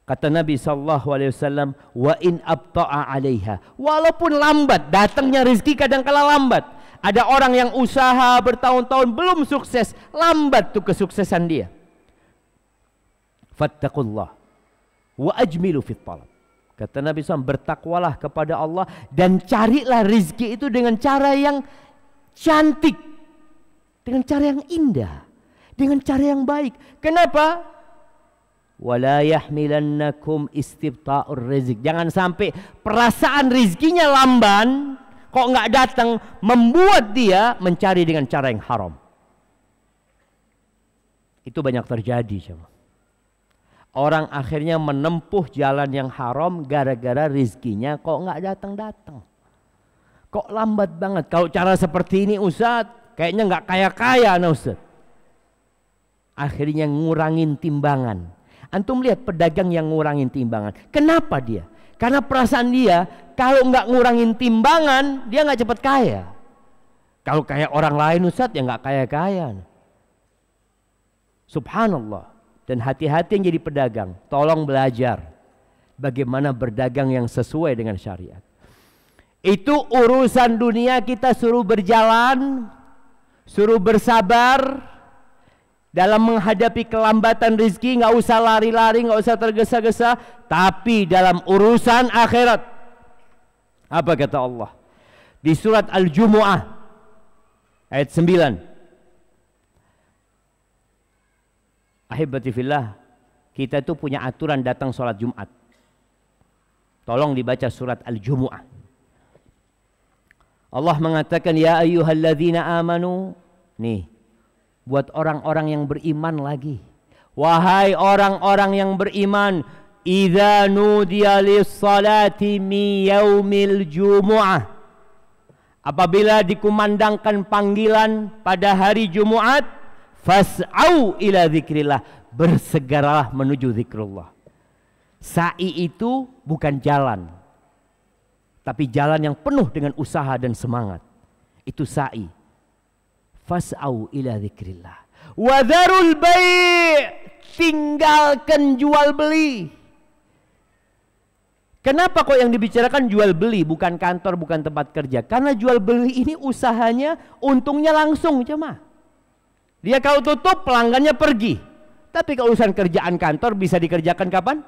[SPEAKER 1] Kata Nabi sallallahu alaihi wasallam, "Wa in abta'a 'alaiha." Walaupun lambat, datangnya rezeki kadang kala lambat. Ada orang yang usaha bertahun-tahun belum sukses, lambat tuh kesuksesan dia. Fattaqullah wa ajmilu fit talab. Kata Nabi SAW, bertakwalah kepada Allah dan carilah rizki itu dengan cara yang cantik. Dengan cara yang indah. Dengan cara yang baik. Kenapa? wala yahmilannakum istibta'ur rizq. Jangan sampai perasaan rizkinya lamban kok nggak datang membuat dia mencari dengan cara yang haram. Itu banyak terjadi, coba. Orang akhirnya menempuh jalan yang haram gara-gara rizkinya kok nggak datang-datang. Kok lambat banget. Kalau cara seperti ini Ustadz, kayaknya nggak kaya-kaya nah Ustadz. Akhirnya ngurangin timbangan Antum lihat pedagang yang ngurangin timbangan. Kenapa dia? Karena perasaan dia kalau nggak ngurangin timbangan dia nggak cepat kaya. Kalau kayak orang lain ustadz ya nggak kaya-kaya. Subhanallah. Dan hati-hati yang jadi pedagang. Tolong belajar bagaimana berdagang yang sesuai dengan syariat. Itu urusan dunia kita suruh berjalan, suruh bersabar, dalam menghadapi kelambatan rezeki nggak usah lari-lari, nggak usah tergesa-gesa, tapi dalam urusan akhirat. Apa kata Allah? Di surat Al-Jumu'ah ayat 9. Ahibati kita itu punya aturan datang sholat Jumat. Tolong dibaca surat Al-Jumu'ah. Allah mengatakan, Ya ayyuhalladzina amanu. Nih, buat orang-orang yang beriman lagi. Wahai orang-orang yang beriman, idza nudiya lis-salati mi yaumil jumu'ah. Apabila dikumandangkan panggilan pada hari Jumat, fas'au ila zikrillah, bersegeralah menuju zikrullah. Sa'i itu bukan jalan, tapi jalan yang penuh dengan usaha dan semangat. Itu sa'i fas'au ila dzikrillah. Wadharul bai' tinggalkan jual beli. Kenapa kok yang dibicarakan jual beli bukan kantor bukan tempat kerja? Karena jual beli ini usahanya untungnya langsung cuma. Dia kau tutup pelanggannya pergi. Tapi kalau urusan kerjaan kantor bisa dikerjakan kapan?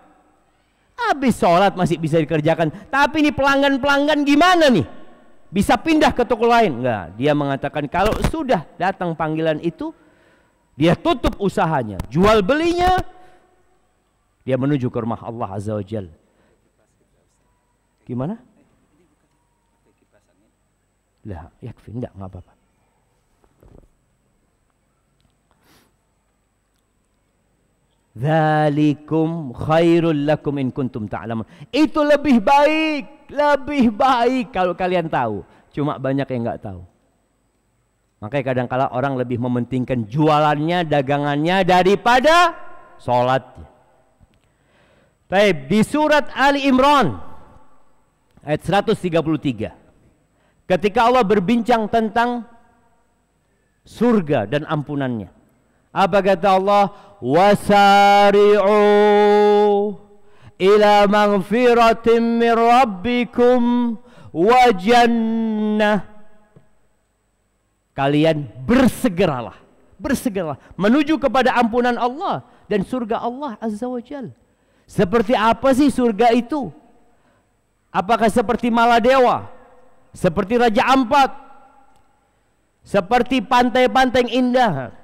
[SPEAKER 1] Habis sholat masih bisa dikerjakan. Tapi ini pelanggan-pelanggan gimana nih? bisa pindah ke toko lain. Enggak, dia mengatakan kalau sudah datang panggilan itu, dia tutup usahanya, jual belinya, dia menuju ke rumah Allah Azza wa Jal. Gimana? Lah, ya enggak, enggak apa-apa. Dzalikum khairul lakum in kuntum ta'lamun. Itu lebih baik, lebih baik kalau kalian tahu. Cuma banyak yang enggak tahu. Makanya kadang kala orang lebih mementingkan jualannya, dagangannya daripada salatnya. Baik, di surat Ali Imran ayat 133. Ketika Allah berbincang tentang surga dan ampunannya. Apa kata Allah? Wasari'u ila maghfiratin min rabbikum wa jannah. Kalian bersegeralah, bersegeralah menuju kepada ampunan Allah dan surga Allah Azza wa Jal. Seperti apa sih surga itu? Apakah seperti Maladewa? Seperti Raja Ampat? Seperti pantai-pantai indah?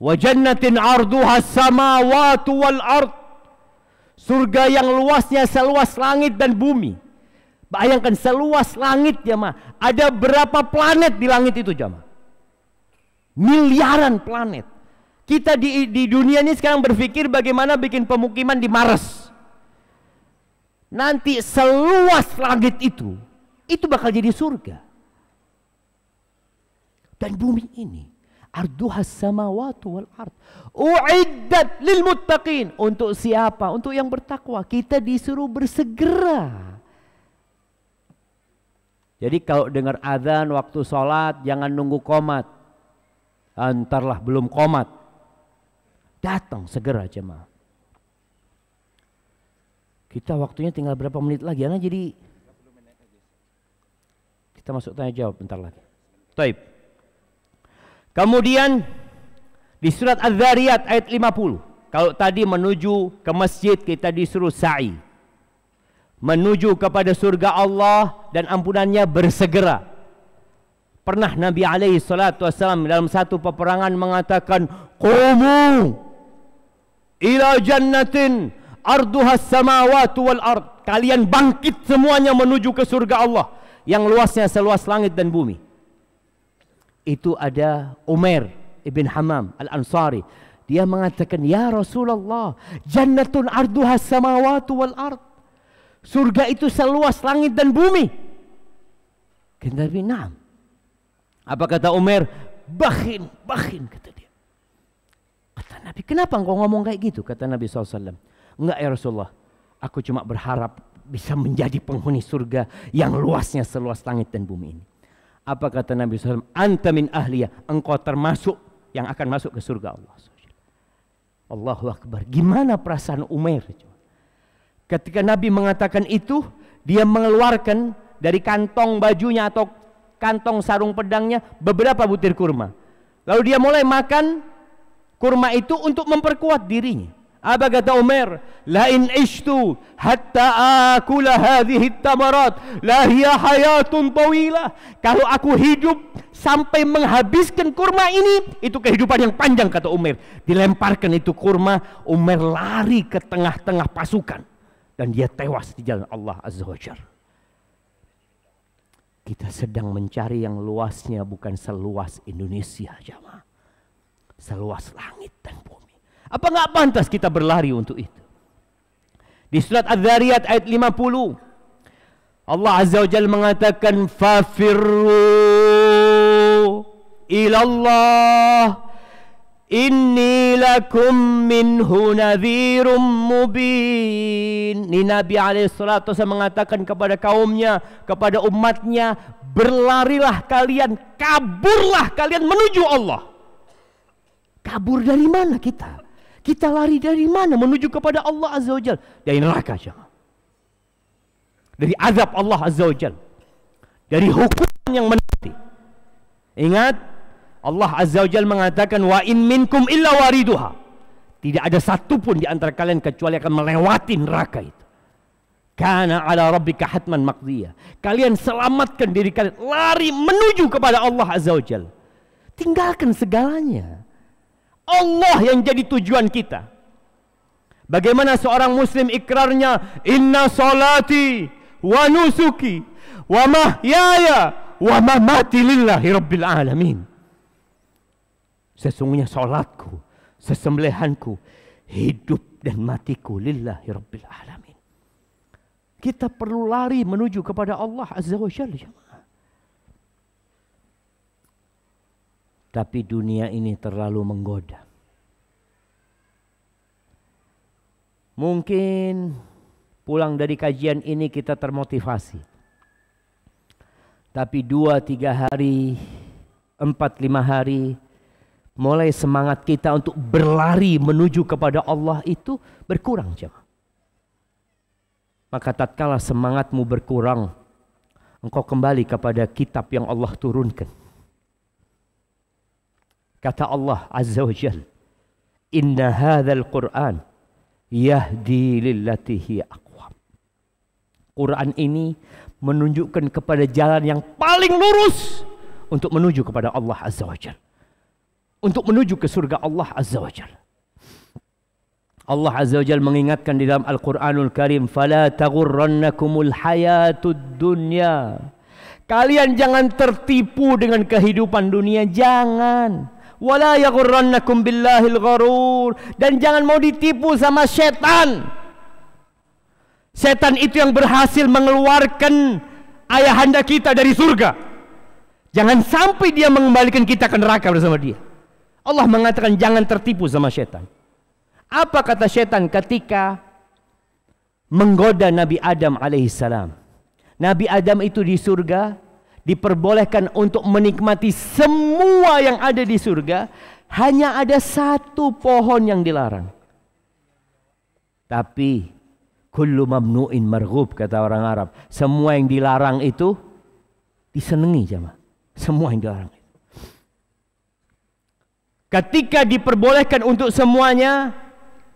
[SPEAKER 1] wa jannatin arduha samawati wal ard surga yang luasnya seluas langit dan bumi bayangkan seluas langit jamaah ada berapa planet di langit itu jamaah miliaran planet kita di, di dunia ini sekarang berpikir bagaimana bikin pemukiman di Mars nanti seluas langit itu itu bakal jadi surga dan bumi ini Arduha samawatu wal ard. Uiddat lil muttaqin. Untuk siapa? Untuk yang bertakwa. Kita disuruh bersegera. Jadi kalau dengar azan waktu sholat jangan nunggu komat. Antarlah ah, belum komat. Datang segera jemaah. Kita waktunya tinggal berapa menit lagi? Ana jadi kita masuk tanya jawab bentar lagi. Taib. Kemudian di surat Az-Zariyat ayat 50. Kalau tadi menuju ke masjid kita disuruh sa'i. Menuju kepada surga Allah dan ampunannya bersegera. Pernah Nabi alaihi salatu wasallam dalam satu peperangan mengatakan, "Qumu ila jannatin arduhas samawati wal ard." Kalian bangkit semuanya menuju ke surga Allah yang luasnya seluas langit dan bumi itu ada Umar ibn Hamam al-Ansari. Dia mengatakan, Ya Rasulullah, jannatun arduha samawatu wal ard. Surga itu seluas langit dan bumi. Kata Nabi, naam. Apa kata Umar? Bakhin, bakhin, kata dia. Kata Nabi, kenapa engkau ngomong kayak gitu? Kata Nabi SAW. Enggak ya Rasulullah, aku cuma berharap bisa menjadi penghuni surga yang luasnya seluas langit dan bumi ini. Apa kata Nabi SAW? Anta min ahliya. Engkau termasuk yang akan masuk ke surga Allah. Allahu Akbar. Gimana perasaan Umair? Ketika Nabi mengatakan itu, dia mengeluarkan dari kantong bajunya atau kantong sarung pedangnya beberapa butir kurma. Lalu dia mulai makan kurma itu untuk memperkuat dirinya. أبا قد Umar, lain عشت hatta آكل هذه التمرات لا هي حياة طويلة kalau aku hidup sampai menghabiskan kurma ini itu kehidupan yang panjang kata Umar dilemparkan itu kurma Umar lari ke tengah-tengah pasukan dan dia tewas di jalan Allah Azza wa kita sedang mencari yang luasnya bukan seluas Indonesia jemaah, seluas langit dan bumi Apa enggak pantas kita berlari untuk itu? Di surat Az-Zariyat ayat 50 Allah Azza wa Jalla mengatakan fafirru ilallah inni lakum minhu nadhirum mubin. Ini Nabi alaihi salatu mengatakan kepada kaumnya, kepada umatnya, berlarilah kalian, kaburlah kalian menuju Allah. Kabur dari mana kita? Kita lari dari mana menuju kepada Allah Azza wa Jal? Dari neraka jangan. Dari azab Allah Azza wa Jal. Dari hukuman yang menanti. Ingat, Allah Azza wa Jal mengatakan, Wa in minkum illa wariduha. Tidak ada satupun di antara kalian kecuali akan melewati neraka itu. Karena ala rabbika hatman maqdiyah. Kalian selamatkan diri kalian. Lari menuju kepada Allah Azza wa Jal. Tinggalkan segalanya. Allah yang jadi tujuan kita. Bagaimana seorang muslim ikrarnya inna salati wa nusuki wa mahyaya wa mamati lillahi rabbil alamin. Sesungguhnya salatku, sesembelihanku, hidup dan matiku lillahi rabbil alamin. Kita perlu lari menuju kepada Allah azza wa jalla. tapi dunia ini terlalu menggoda. Mungkin pulang dari kajian ini kita termotivasi. Tapi dua, tiga hari, empat, lima hari, mulai semangat kita untuk berlari menuju kepada Allah itu berkurang jemaah. Maka tatkala semangatmu berkurang, engkau kembali kepada kitab yang Allah turunkan Kata Allah Azza wa Jal, Inna hadhal Qur'an yahdi lillati aqwam. Quran ini menunjukkan kepada jalan yang paling lurus untuk menuju kepada Allah Azza wa Jal. Untuk menuju ke surga Allah Azza wa Jal. Allah Azza wa Jal mengingatkan di dalam Al-Quranul Karim, فَلَا تَغُرَّنَّكُمُ الْحَيَاةُ الدُّنْيَا Kalian jangan tertipu dengan kehidupan dunia, jangan. wala yaghurrannakum billahi gharur dan jangan mau ditipu sama setan. Setan itu yang berhasil mengeluarkan ayahanda kita dari surga. Jangan sampai dia mengembalikan kita ke neraka bersama dia. Allah mengatakan jangan tertipu sama setan. Apa kata setan ketika menggoda Nabi Adam alaihissalam? Nabi Adam itu di surga, diperbolehkan untuk menikmati semua yang ada di surga, hanya ada satu pohon yang dilarang. Tapi kullu mamnu'in marghub kata orang Arab. Semua yang dilarang itu disenangi jemaah. Semua yang dilarang itu. Ketika diperbolehkan untuk semuanya,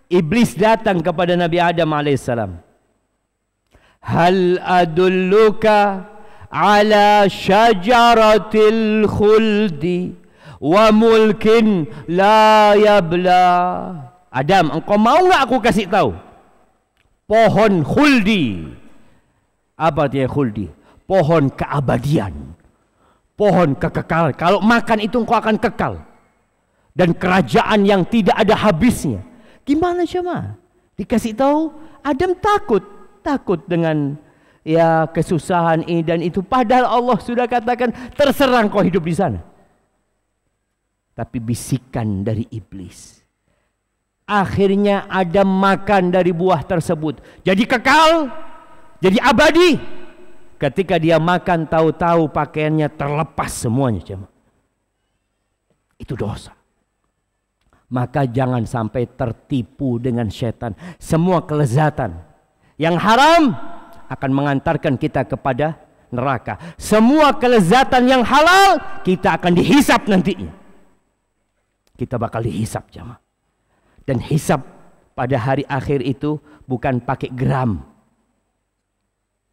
[SPEAKER 1] iblis datang kepada Nabi Adam alaihissalam. Hal adulluka على شجرة الخلد wa mulkin la yabla Adam engkau mau nggak aku kasih tahu pohon khuldi apa dia khuldi pohon keabadian pohon kekekalan kalau makan itu engkau akan kekal dan kerajaan yang tidak ada habisnya gimana cuma dikasih tahu Adam takut takut dengan ya kesusahan ini dan itu padahal Allah sudah katakan terserang kau hidup di sana tapi bisikan dari iblis akhirnya Adam makan dari buah tersebut jadi kekal jadi abadi ketika dia makan tahu-tahu pakaiannya terlepas semuanya jemaah itu dosa maka jangan sampai tertipu dengan setan semua kelezatan yang haram akan mengantarkan kita kepada neraka. Semua kelezatan yang halal kita akan dihisap nantinya. Kita bakal dihisap jemaah. Dan hisap pada hari akhir itu bukan pakai gram.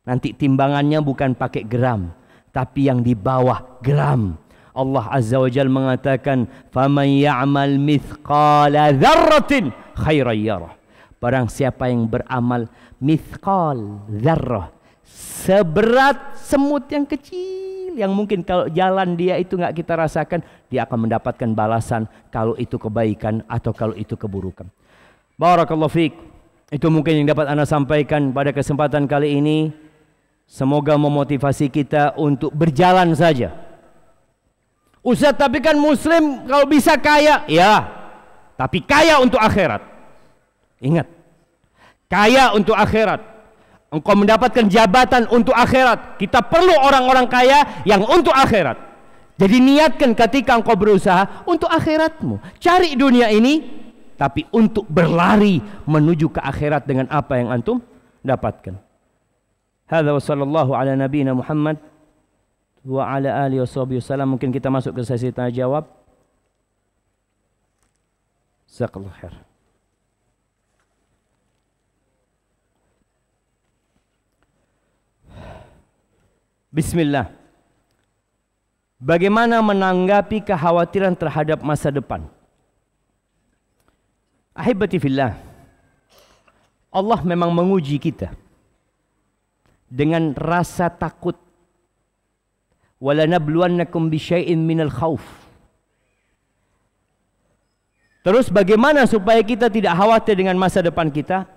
[SPEAKER 1] Nanti timbangannya bukan pakai gram, tapi yang di bawah gram. Allah Azza wa Jalla mengatakan, "Faman ya'mal mithqala dzarratin khairan yarah." Barang siapa yang beramal mithqal zarrah seberat semut yang kecil yang mungkin kalau jalan dia itu nggak kita rasakan dia akan mendapatkan balasan kalau itu kebaikan atau kalau itu keburukan barakallahu fiik itu mungkin yang dapat anda sampaikan pada kesempatan kali ini semoga memotivasi kita untuk berjalan saja Ustaz tapi kan muslim kalau bisa kaya ya tapi kaya untuk akhirat ingat kaya untuk akhirat engkau mendapatkan jabatan untuk akhirat kita perlu orang-orang kaya yang untuk akhirat jadi niatkan ketika engkau berusaha untuk akhiratmu cari dunia ini tapi untuk berlari menuju ke akhirat dengan apa yang antum dapatkan Hada wa sallallahu ala nabiyyina muhammad wa ala alihi washabihi wasallam mungkin kita masuk ke sesi tanya jawab Zakallah khair. Bismillah. Bagaimana menanggapi kekhawatiran terhadap masa depan? Ahibati fillah. Allah memang menguji kita dengan rasa takut. Wala nabluwannakum bisyai'in minal khauf. Terus bagaimana supaya kita tidak khawatir dengan masa depan kita?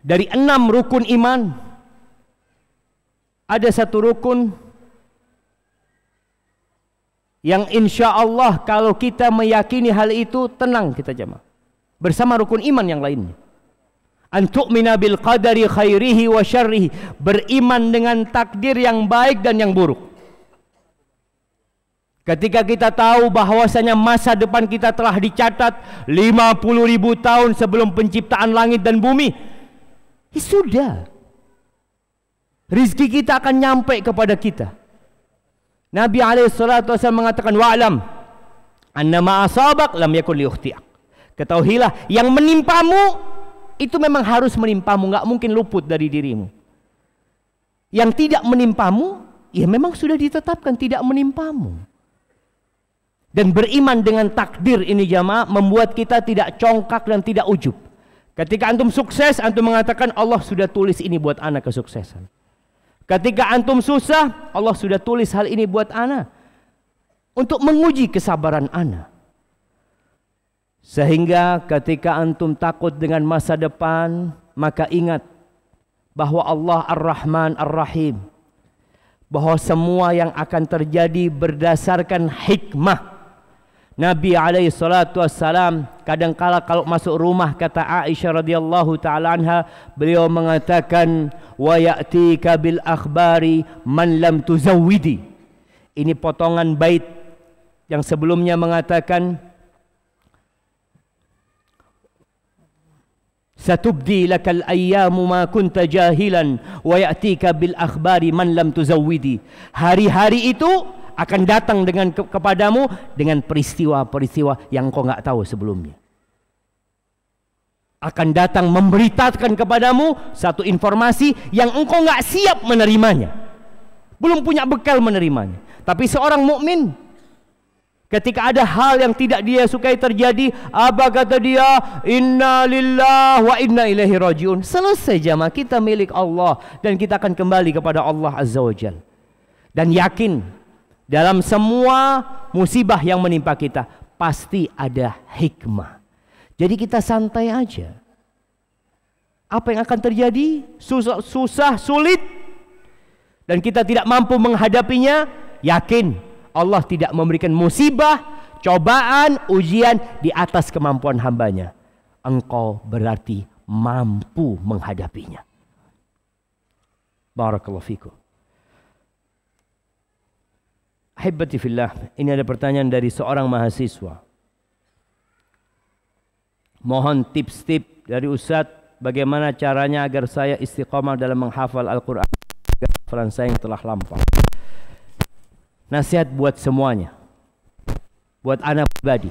[SPEAKER 1] Dari enam rukun iman, ada satu rukun yang insya Allah kalau kita meyakini hal itu tenang kita jemaah bersama rukun iman yang lainnya. Antuk minabil qadari khairihi wa syarrihi beriman dengan takdir yang baik dan yang buruk. Ketika kita tahu bahwasanya masa depan kita telah dicatat 50 ribu tahun sebelum penciptaan langit dan bumi, ya sudah. Rizki kita akan nyampe kepada kita. Nabi Alaihissalam mengatakan, Wa'alam, anna ma'asabak lam yakun liukhtiak. Ketahuilah, yang menimpamu, itu memang harus menimpamu. nggak mungkin luput dari dirimu. Yang tidak menimpamu, ya memang sudah ditetapkan tidak menimpamu. Dan beriman dengan takdir ini jamaah membuat kita tidak congkak dan tidak ujub. Ketika antum sukses, antum mengatakan Allah sudah tulis ini buat anak kesuksesan. Ketika antum susah, Allah sudah tulis hal ini buat ana untuk menguji kesabaran ana. Sehingga ketika antum takut dengan masa depan, maka ingat bahwa Allah Ar-Rahman Ar-Rahim. Bahwa semua yang akan terjadi berdasarkan hikmah. Nabi alaihi salatu wassalam kadang kala kalau masuk rumah kata Aisyah radhiyallahu taala anha beliau mengatakan wa ya'tika bil akhbari man lam tuzawwidi. Ini potongan bait yang sebelumnya mengatakan Satubdi lakal ayyamu ma kunta jahilan wa ya'tika bil akhbari man lam tuzawwidi. Hari-hari itu akan datang dengan ke kepadamu dengan peristiwa-peristiwa yang kau nggak tahu sebelumnya. Akan datang memberitakan kepadamu satu informasi yang engkau nggak siap menerimanya. Belum punya bekal menerimanya. Tapi seorang mukmin Ketika ada hal yang tidak dia sukai terjadi, apa kata dia? Inna wa inna ilaihi rajiun. Selesai jamaah, kita milik Allah dan kita akan kembali kepada Allah Azza wa Dan yakin dalam semua musibah yang menimpa kita pasti ada hikmah. Jadi kita santai aja. Apa yang akan terjadi? Susah, susah sulit dan kita tidak mampu menghadapinya, yakin Allah tidak memberikan musibah, cobaan, ujian di atas kemampuan hambanya. Engkau berarti mampu menghadapinya. Barakallahu fikum. Hibbati fillah, ini ada pertanyaan dari seorang mahasiswa. Mohon tips-tips dari Ustadz bagaimana caranya agar saya istiqomah dalam menghafal Al-Quran hafalan saya yang telah lampau. Nasihat buat semuanya. Buat anak pribadi.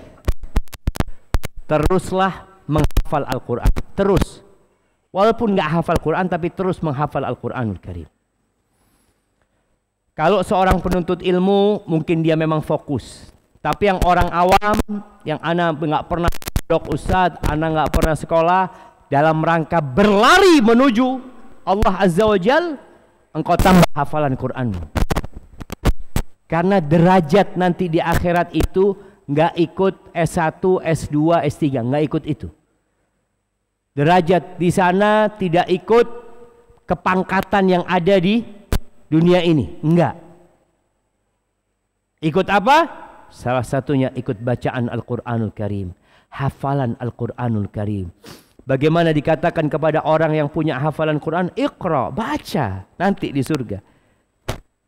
[SPEAKER 1] Teruslah menghafal Al-Quran. Terus. Walaupun nggak hafal Quran tapi terus menghafal Al-Quranul Karim. Kalau seorang penuntut ilmu mungkin dia memang fokus. Tapi yang orang awam yang ana nggak pernah dok ustad, ana nggak pernah sekolah dalam rangka berlari menuju Allah Azza wa Jal, engkau tambah hafalan Quran. Karena derajat nanti di akhirat itu nggak ikut S1, S2, S3, nggak ikut itu. Derajat di sana tidak ikut kepangkatan yang ada di dunia ini. Enggak. Ikut apa? Salah satunya ikut bacaan Al-Quranul Karim. Hafalan Al-Quranul Karim. Bagaimana dikatakan kepada orang yang punya hafalan Quran, Iqra, baca nanti di surga.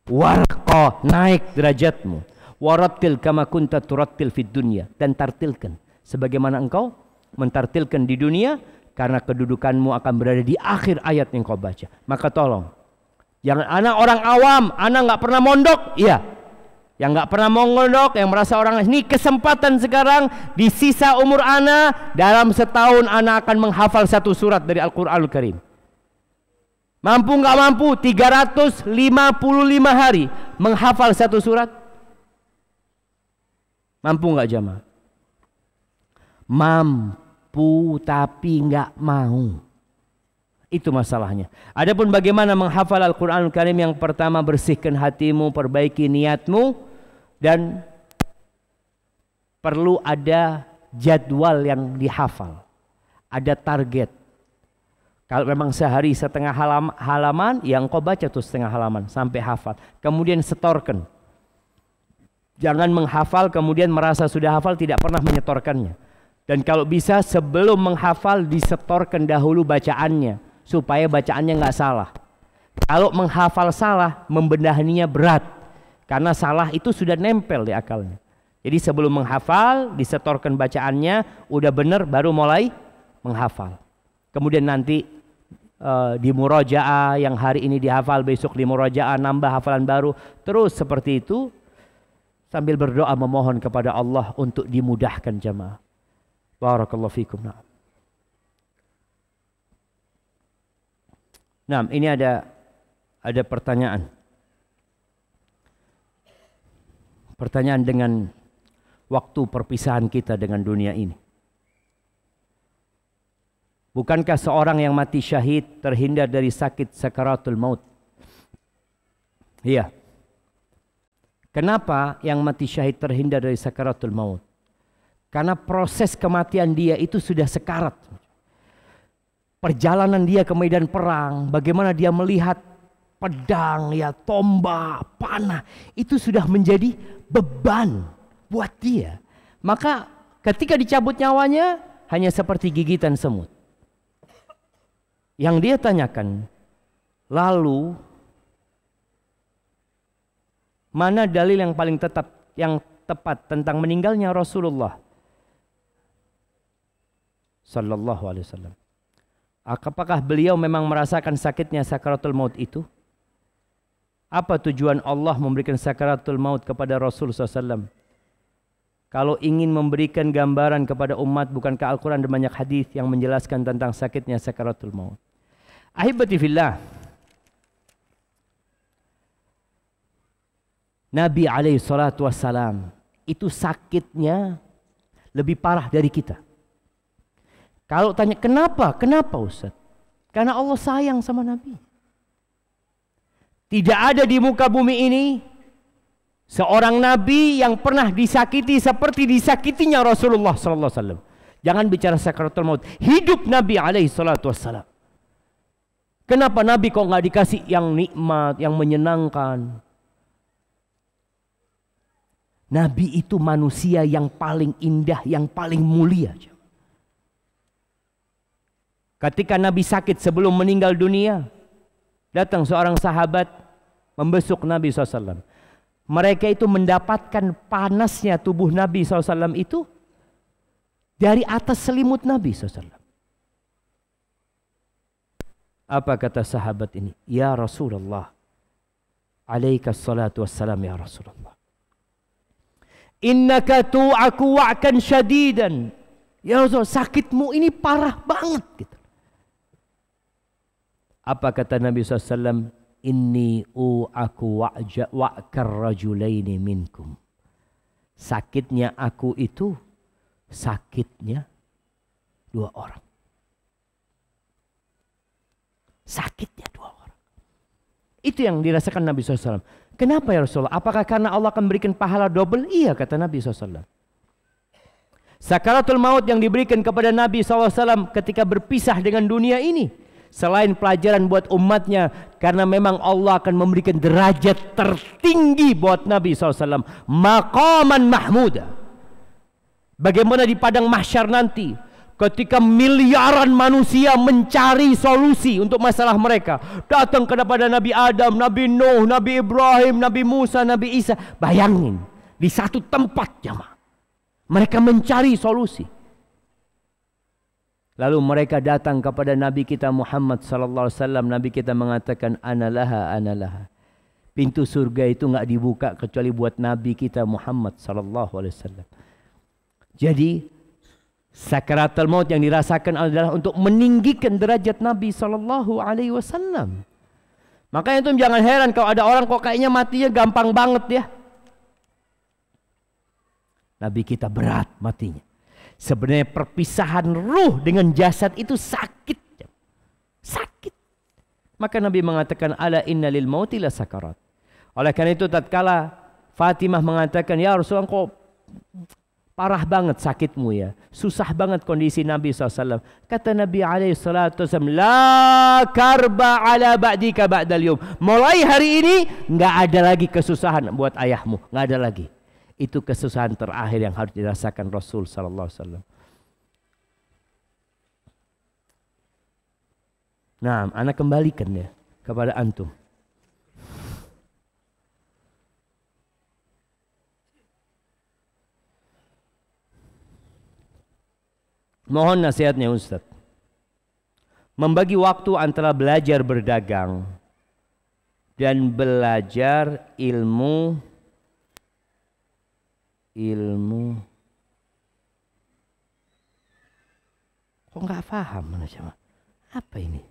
[SPEAKER 1] Warqa, naik derajatmu. Warattil kama kunta turattil fid dunya. Dan tartilkan. Sebagaimana engkau mentartilkan di dunia, karena kedudukanmu akan berada di akhir ayat yang kau baca. Maka tolong, yang anak orang awam, anak nggak pernah mondok, iya. Yang nggak pernah mondok, yang merasa orang ini kesempatan sekarang di sisa umur anak dalam setahun anak akan menghafal satu surat dari Al-Qur'anul Karim. Mampu nggak mampu 355 hari menghafal satu surat? Mampu nggak jamaah? Mampu tapi nggak mau. Itu masalahnya. Adapun bagaimana menghafal al quran Karim yang pertama bersihkan hatimu, perbaiki niatmu dan perlu ada jadwal yang dihafal. Ada target. Kalau memang sehari setengah halaman, yang kau baca tuh setengah halaman sampai hafal. Kemudian setorkan. Jangan menghafal kemudian merasa sudah hafal tidak pernah menyetorkannya. Dan kalau bisa sebelum menghafal disetorkan dahulu bacaannya supaya bacaannya nggak salah. Kalau menghafal salah, membenahinya berat. Karena salah itu sudah nempel di akalnya. Jadi sebelum menghafal, disetorkan bacaannya, udah benar baru mulai menghafal. Kemudian nanti e, di murojaah yang hari ini dihafal, besok di murojaah nambah hafalan baru, terus seperti itu sambil berdoa memohon kepada Allah untuk dimudahkan jamaah. Barakallahu fikum. Na'am. Nah, ini ada ada pertanyaan. Pertanyaan dengan waktu perpisahan kita dengan dunia ini. Bukankah seorang yang mati syahid terhindar dari sakit sakaratul maut? Iya. Kenapa yang mati syahid terhindar dari sakaratul maut? Karena proses kematian dia itu sudah sekarat perjalanan dia ke medan perang, bagaimana dia melihat pedang, ya tombak, panah, itu sudah menjadi beban buat dia. Maka ketika dicabut nyawanya hanya seperti gigitan semut. Yang dia tanyakan, lalu mana dalil yang paling tetap yang tepat tentang meninggalnya Rasulullah sallallahu alaihi wasallam Apakah beliau memang merasakan sakitnya sakaratul maut itu? Apa tujuan Allah memberikan sakaratul maut kepada Rasul SAW? Kalau ingin memberikan gambaran kepada umat bukankah Al-Quran dan banyak hadis yang menjelaskan tentang sakitnya sakaratul maut. Ahibati fillah. Nabi alaihi salatu wassalam itu sakitnya lebih parah dari kita. Kalau tanya kenapa? Kenapa Ustaz? Karena Allah sayang sama Nabi. Tidak ada di muka bumi ini seorang nabi yang pernah disakiti seperti disakitinya Rasulullah sallallahu alaihi wasallam. Jangan bicara sakaratul maut. Hidup Nabi alaihi salatu Kenapa Nabi kok nggak dikasih yang nikmat, yang menyenangkan? Nabi itu manusia yang paling indah, yang paling mulia. Ketika Nabi sakit sebelum meninggal dunia, datang seorang sahabat membesuk Nabi SAW. Mereka itu mendapatkan panasnya tubuh Nabi SAW itu dari atas selimut Nabi SAW. Apa kata sahabat ini? Ya Rasulullah, alaika salatu wassalam ya Rasulullah. Innaka tu'aku wa'kan syadidan. Ya Rasul, sakitmu ini parah banget. Gitu. Apa kata Nabi SAW? Inni u aku u'aku wa'kar rajulaini minkum. Sakitnya aku itu sakitnya dua orang. Sakitnya dua orang. Itu yang dirasakan Nabi SAW. Kenapa ya Rasulullah? Apakah karena Allah akan berikan pahala double? Iya kata Nabi SAW. Sakaratul maut yang diberikan kepada Nabi SAW ketika berpisah dengan dunia ini selain pelajaran buat umatnya karena memang Allah akan memberikan derajat tertinggi buat Nabi SAW maqaman mahmuda bagaimana di padang mahsyar nanti ketika miliaran manusia mencari solusi untuk masalah mereka datang kepada Nabi Adam, Nabi Nuh, Nabi Ibrahim, Nabi Musa, Nabi Isa bayangin di satu tempat jemaah mereka mencari solusi Lalu mereka datang kepada Nabi kita Muhammad sallallahu alaihi wasallam. Nabi kita mengatakan analaha analaha. Pintu surga itu enggak dibuka kecuali buat Nabi kita Muhammad sallallahu alaihi wasallam. Jadi sakaratul maut yang dirasakan adalah untuk meninggikan derajat Nabi sallallahu alaihi wasallam. Makanya itu jangan heran kalau ada orang kok kayaknya matinya gampang banget ya. Nabi kita berat matinya. Sebenarnya perpisahan ruh dengan jasad itu sakit. Sakit. Maka Nabi mengatakan ala inna lil mauti la sakarat. Oleh karena itu tatkala Fatimah mengatakan ya Rasulullah kok parah banget sakitmu ya. Susah banget kondisi Nabi SAW. Kata Nabi SAW, La karba ala ba'dika ba'dal yum. Mulai hari ini nggak ada lagi kesusahan buat ayahmu. nggak ada lagi. Itu kesusahan terakhir yang harus dirasakan Rasul sallallahu alaihi wasallam. Nah, anak kembalikan ya kepada antum. Mohon nasihatnya Ustaz. Membagi waktu antara belajar berdagang dan belajar ilmu ilmu kok nggak paham manusia apa ini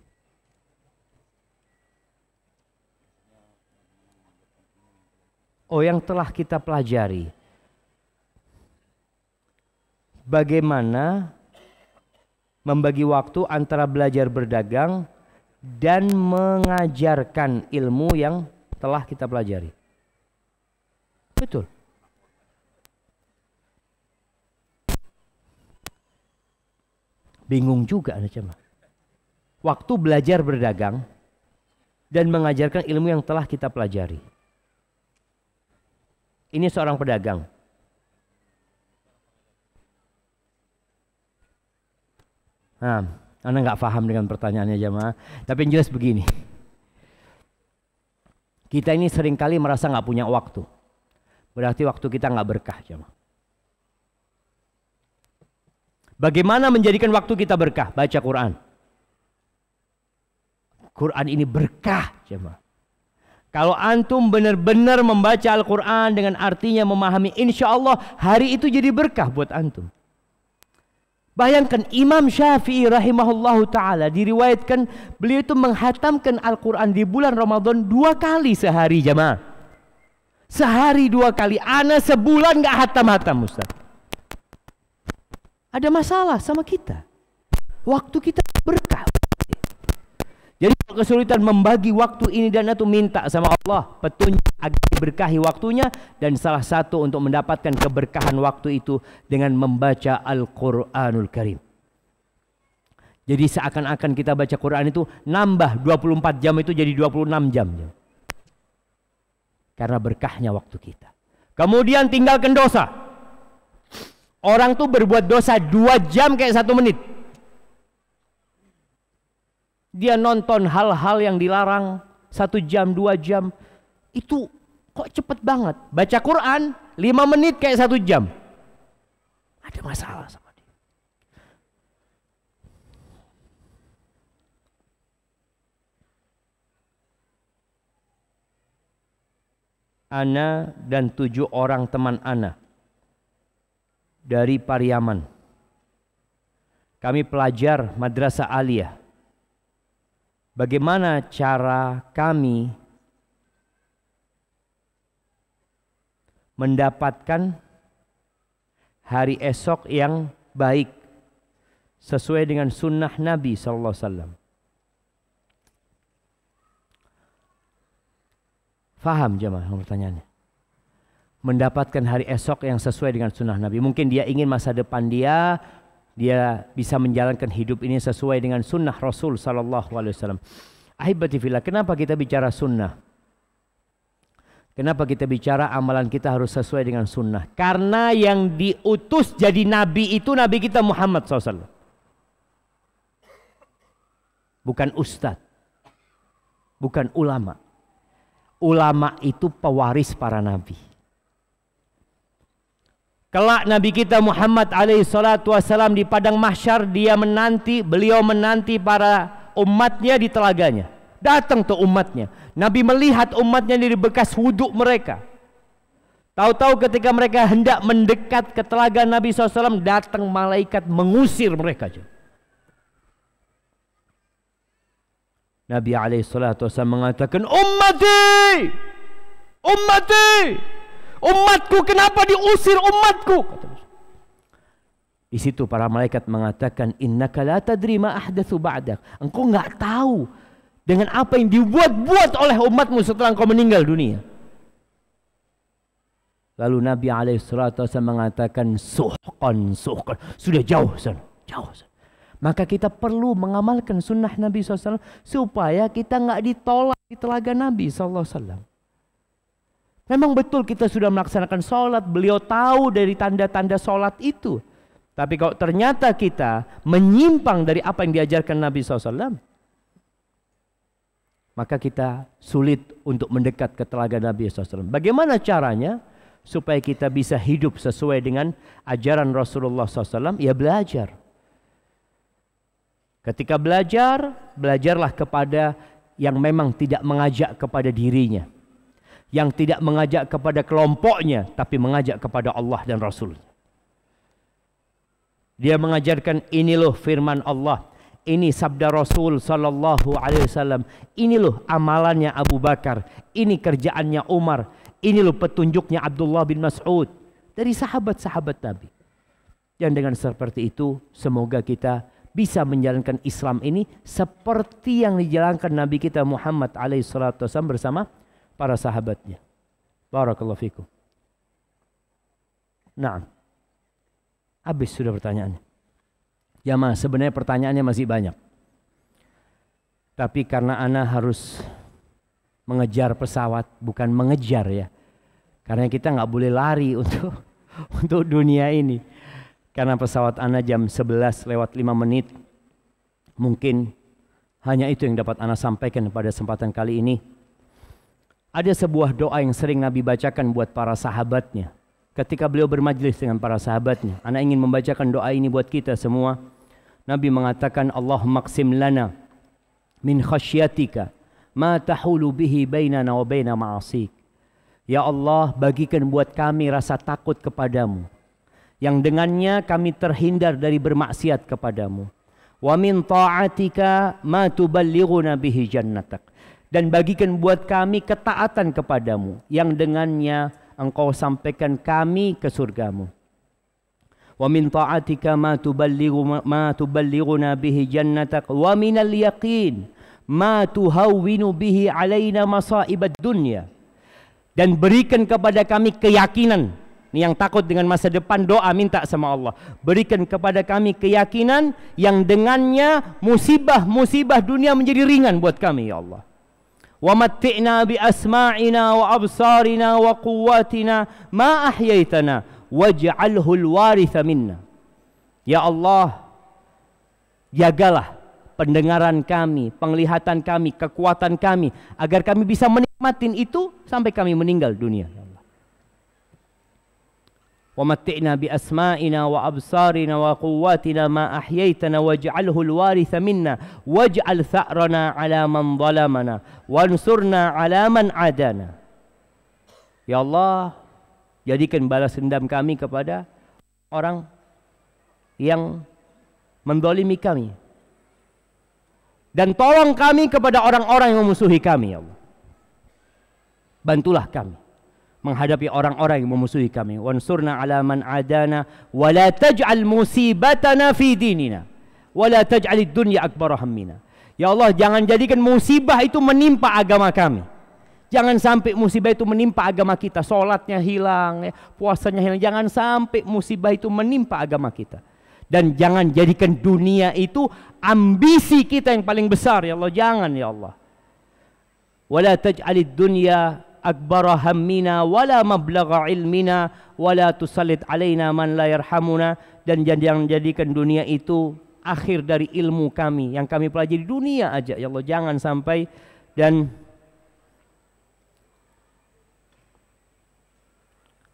[SPEAKER 1] oh yang telah kita pelajari bagaimana membagi waktu antara belajar berdagang dan mengajarkan ilmu yang telah kita pelajari. Betul. Bingung juga anak jemaah. Waktu belajar berdagang dan mengajarkan ilmu yang telah kita pelajari. Ini seorang pedagang. Nah, Anda nggak paham dengan pertanyaannya jemaah. Tapi yang jelas begini. Kita ini seringkali merasa nggak punya waktu. Berarti waktu kita nggak berkah jemaah. Bagaimana menjadikan waktu kita berkah? Baca Quran. Quran ini berkah, jemaah. Kalau antum benar-benar membaca Al-Quran dengan artinya memahami, insya Allah hari itu jadi berkah buat antum. Bayangkan Imam Syafi'i rahimahullahu ta'ala diriwayatkan beliau itu menghatamkan Al-Quran di bulan Ramadan dua kali sehari jemaah. Sehari dua kali. anak sebulan gak hatam-hatam Ustaz ada masalah sama kita. Waktu kita berkah. Jadi kalau kesulitan membagi waktu ini dan itu minta sama Allah petunjuk agar diberkahi waktunya dan salah satu untuk mendapatkan keberkahan waktu itu dengan membaca Al-Qur'anul Karim. Jadi seakan-akan kita baca Quran itu nambah 24 jam itu jadi 26 jam. Karena berkahnya waktu kita. Kemudian tinggalkan dosa. Orang tuh berbuat dosa dua jam kayak satu menit. Dia nonton hal-hal yang dilarang satu jam, dua jam. Itu kok cepet banget. Baca Quran lima menit kayak satu jam. Ada masalah sama dia. Ana dan tujuh orang teman Ana dari Pariaman. Kami pelajar Madrasah Aliyah. Bagaimana cara kami mendapatkan hari esok yang baik sesuai dengan sunnah Nabi sallallahu alaihi wasallam. Faham jemaah pertanyaannya? mendapatkan hari esok yang sesuai dengan sunnah Nabi. Mungkin dia ingin masa depan dia dia bisa menjalankan hidup ini sesuai dengan sunnah Rasul Sallallahu Alaihi Wasallam. Ahibati kenapa kita bicara sunnah? Kenapa kita bicara amalan kita harus sesuai dengan sunnah? Karena yang diutus jadi nabi itu nabi kita Muhammad SAW. Bukan ustadz. Bukan ulama. Ulama itu pewaris para nabi. Kelak Nabi kita Muhammad alaihi salatu wasalam di padang mahsyar dia menanti beliau menanti para umatnya di telaganya. Datang tuh umatnya. Nabi melihat umatnya di bekas wuduk mereka. Tahu-tahu ketika mereka hendak mendekat ke telaga Nabi SAW, datang malaikat mengusir mereka. Nabi SAW mengatakan, Ummati! Ummati! umatku kenapa diusir umatku kata di situ para malaikat mengatakan Inna la tadri ma ahdatsu engkau enggak tahu dengan apa yang dibuat-buat oleh umatmu setelah engkau meninggal dunia lalu nabi alaihi salatu mengatakan suhqan suhqan sudah jauh sana jauh sana Maka kita perlu mengamalkan sunnah Nabi SAW supaya kita enggak ditolak di telaga Nabi SAW. Memang betul kita sudah melaksanakan sholat, beliau tahu dari tanda-tanda sholat itu. Tapi kalau ternyata kita menyimpang dari apa yang diajarkan Nabi SAW, maka kita sulit untuk mendekat ke telaga Nabi SAW. Bagaimana caranya supaya kita bisa hidup sesuai dengan ajaran Rasulullah SAW? Ya belajar. Ketika belajar, belajarlah kepada yang memang tidak mengajak kepada dirinya yang tidak mengajak kepada kelompoknya tapi mengajak kepada Allah dan Rasul. Dia mengajarkan ini loh firman Allah, ini sabda Rasul sallallahu alaihi wasallam, ini loh amalannya Abu Bakar, ini kerjaannya Umar, ini loh petunjuknya Abdullah bin Mas'ud dari sahabat-sahabat Nabi. Dan dengan seperti itu semoga kita bisa menjalankan Islam ini seperti yang dijalankan Nabi kita Muhammad alaihi salatu bersama para sahabatnya. Barakallahu fikum. Nah, habis sudah pertanyaannya. Ya ya, sebenarnya pertanyaannya masih banyak. Tapi karena Ana harus mengejar pesawat, bukan mengejar ya. Karena kita nggak boleh lari untuk untuk dunia ini. Karena pesawat Ana jam 11 lewat 5 menit. Mungkin hanya itu yang dapat Ana sampaikan pada kesempatan kali ini. Ada sebuah doa yang sering Nabi bacakan buat para sahabatnya. Ketika beliau bermajlis dengan para sahabatnya. Anak ingin membacakan doa ini buat kita semua. Nabi mengatakan Allah maksim lana min khasyiatika ma tahulu bihi bainana wa baina ma'asik. Ya Allah, bagikan buat kami rasa takut kepadamu. Yang dengannya kami terhindar dari bermaksiat kepadamu. Wa min ta'atika ma tuballighuna bihi jannatak dan bagikan buat kami ketaatan kepadamu yang dengannya engkau sampaikan kami ke surgamu. Wa min ta'atika ma tuballighu bihi jannatak wa min al-yaqin ma tuhawwinu bihi alaina masa'ibad dunya. Dan berikan kepada kami keyakinan ini yang takut dengan masa depan doa minta sama Allah. Berikan kepada kami keyakinan yang dengannya musibah-musibah dunia menjadi ringan buat kami ya Allah. ومتعنا بأسماعنا وأبصارنا وقواتنا ما أحييتنا واجعله الوارث منا يا ya الله jagalah pendengaran kami, penglihatan kami, kekuatan kami agar kami bisa menikmatin itu sampai kami meninggal dunia. ومتعنا بأسمائنا وأبصارنا وقواتنا ما أحييتنا واجعله الوارث منا واجعل ثأرنا على من ظلمنا وانصرنا على من عادانا Ya Allah jadikan balas dendam kami kepada orang yang mendolimi kami dan tolong kami kepada orang-orang yang memusuhi kami ya Allah bantulah kami menghadapi orang-orang yang memusuhi kami. Wansurna ala man adana wa la taj'al musibatana fi dinina wa la taj'al dunya akbar Ya Allah, jangan jadikan musibah itu menimpa agama kami. Jangan sampai musibah itu menimpa agama kita. Solatnya hilang, ya, puasanya hilang. Jangan sampai musibah itu menimpa agama kita. Dan jangan jadikan dunia itu ambisi kita yang paling besar. Ya Allah, jangan ya Allah. Wala taj'alid dunya akbara hammina wala mablagha ilmina wala tusallit alaina man la yarhamuna dan jangan jadikan dunia itu akhir dari ilmu kami yang kami pelajari dunia aja ya Allah jangan sampai dan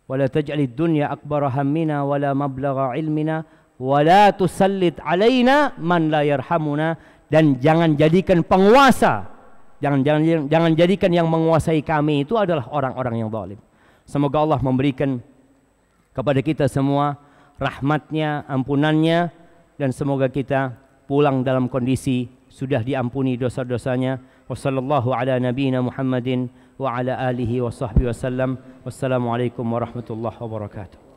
[SPEAKER 1] wala taj'al ad-dunya akbara hammina wala mablagha ilmina wala tusallit alaina man la yarhamuna dan jangan jadikan penguasa Jangan, jangan, jangan jadikan yang menguasai kami itu adalah orang-orang yang zalim. Semoga Allah memberikan kepada kita semua rahmatnya, ampunannya dan semoga kita pulang dalam kondisi sudah diampuni dosa-dosanya. ala nabiyina Muhammadin wa ala alihi wa sahbihi wasallam. Wassalamualaikum warahmatullahi wabarakatuh.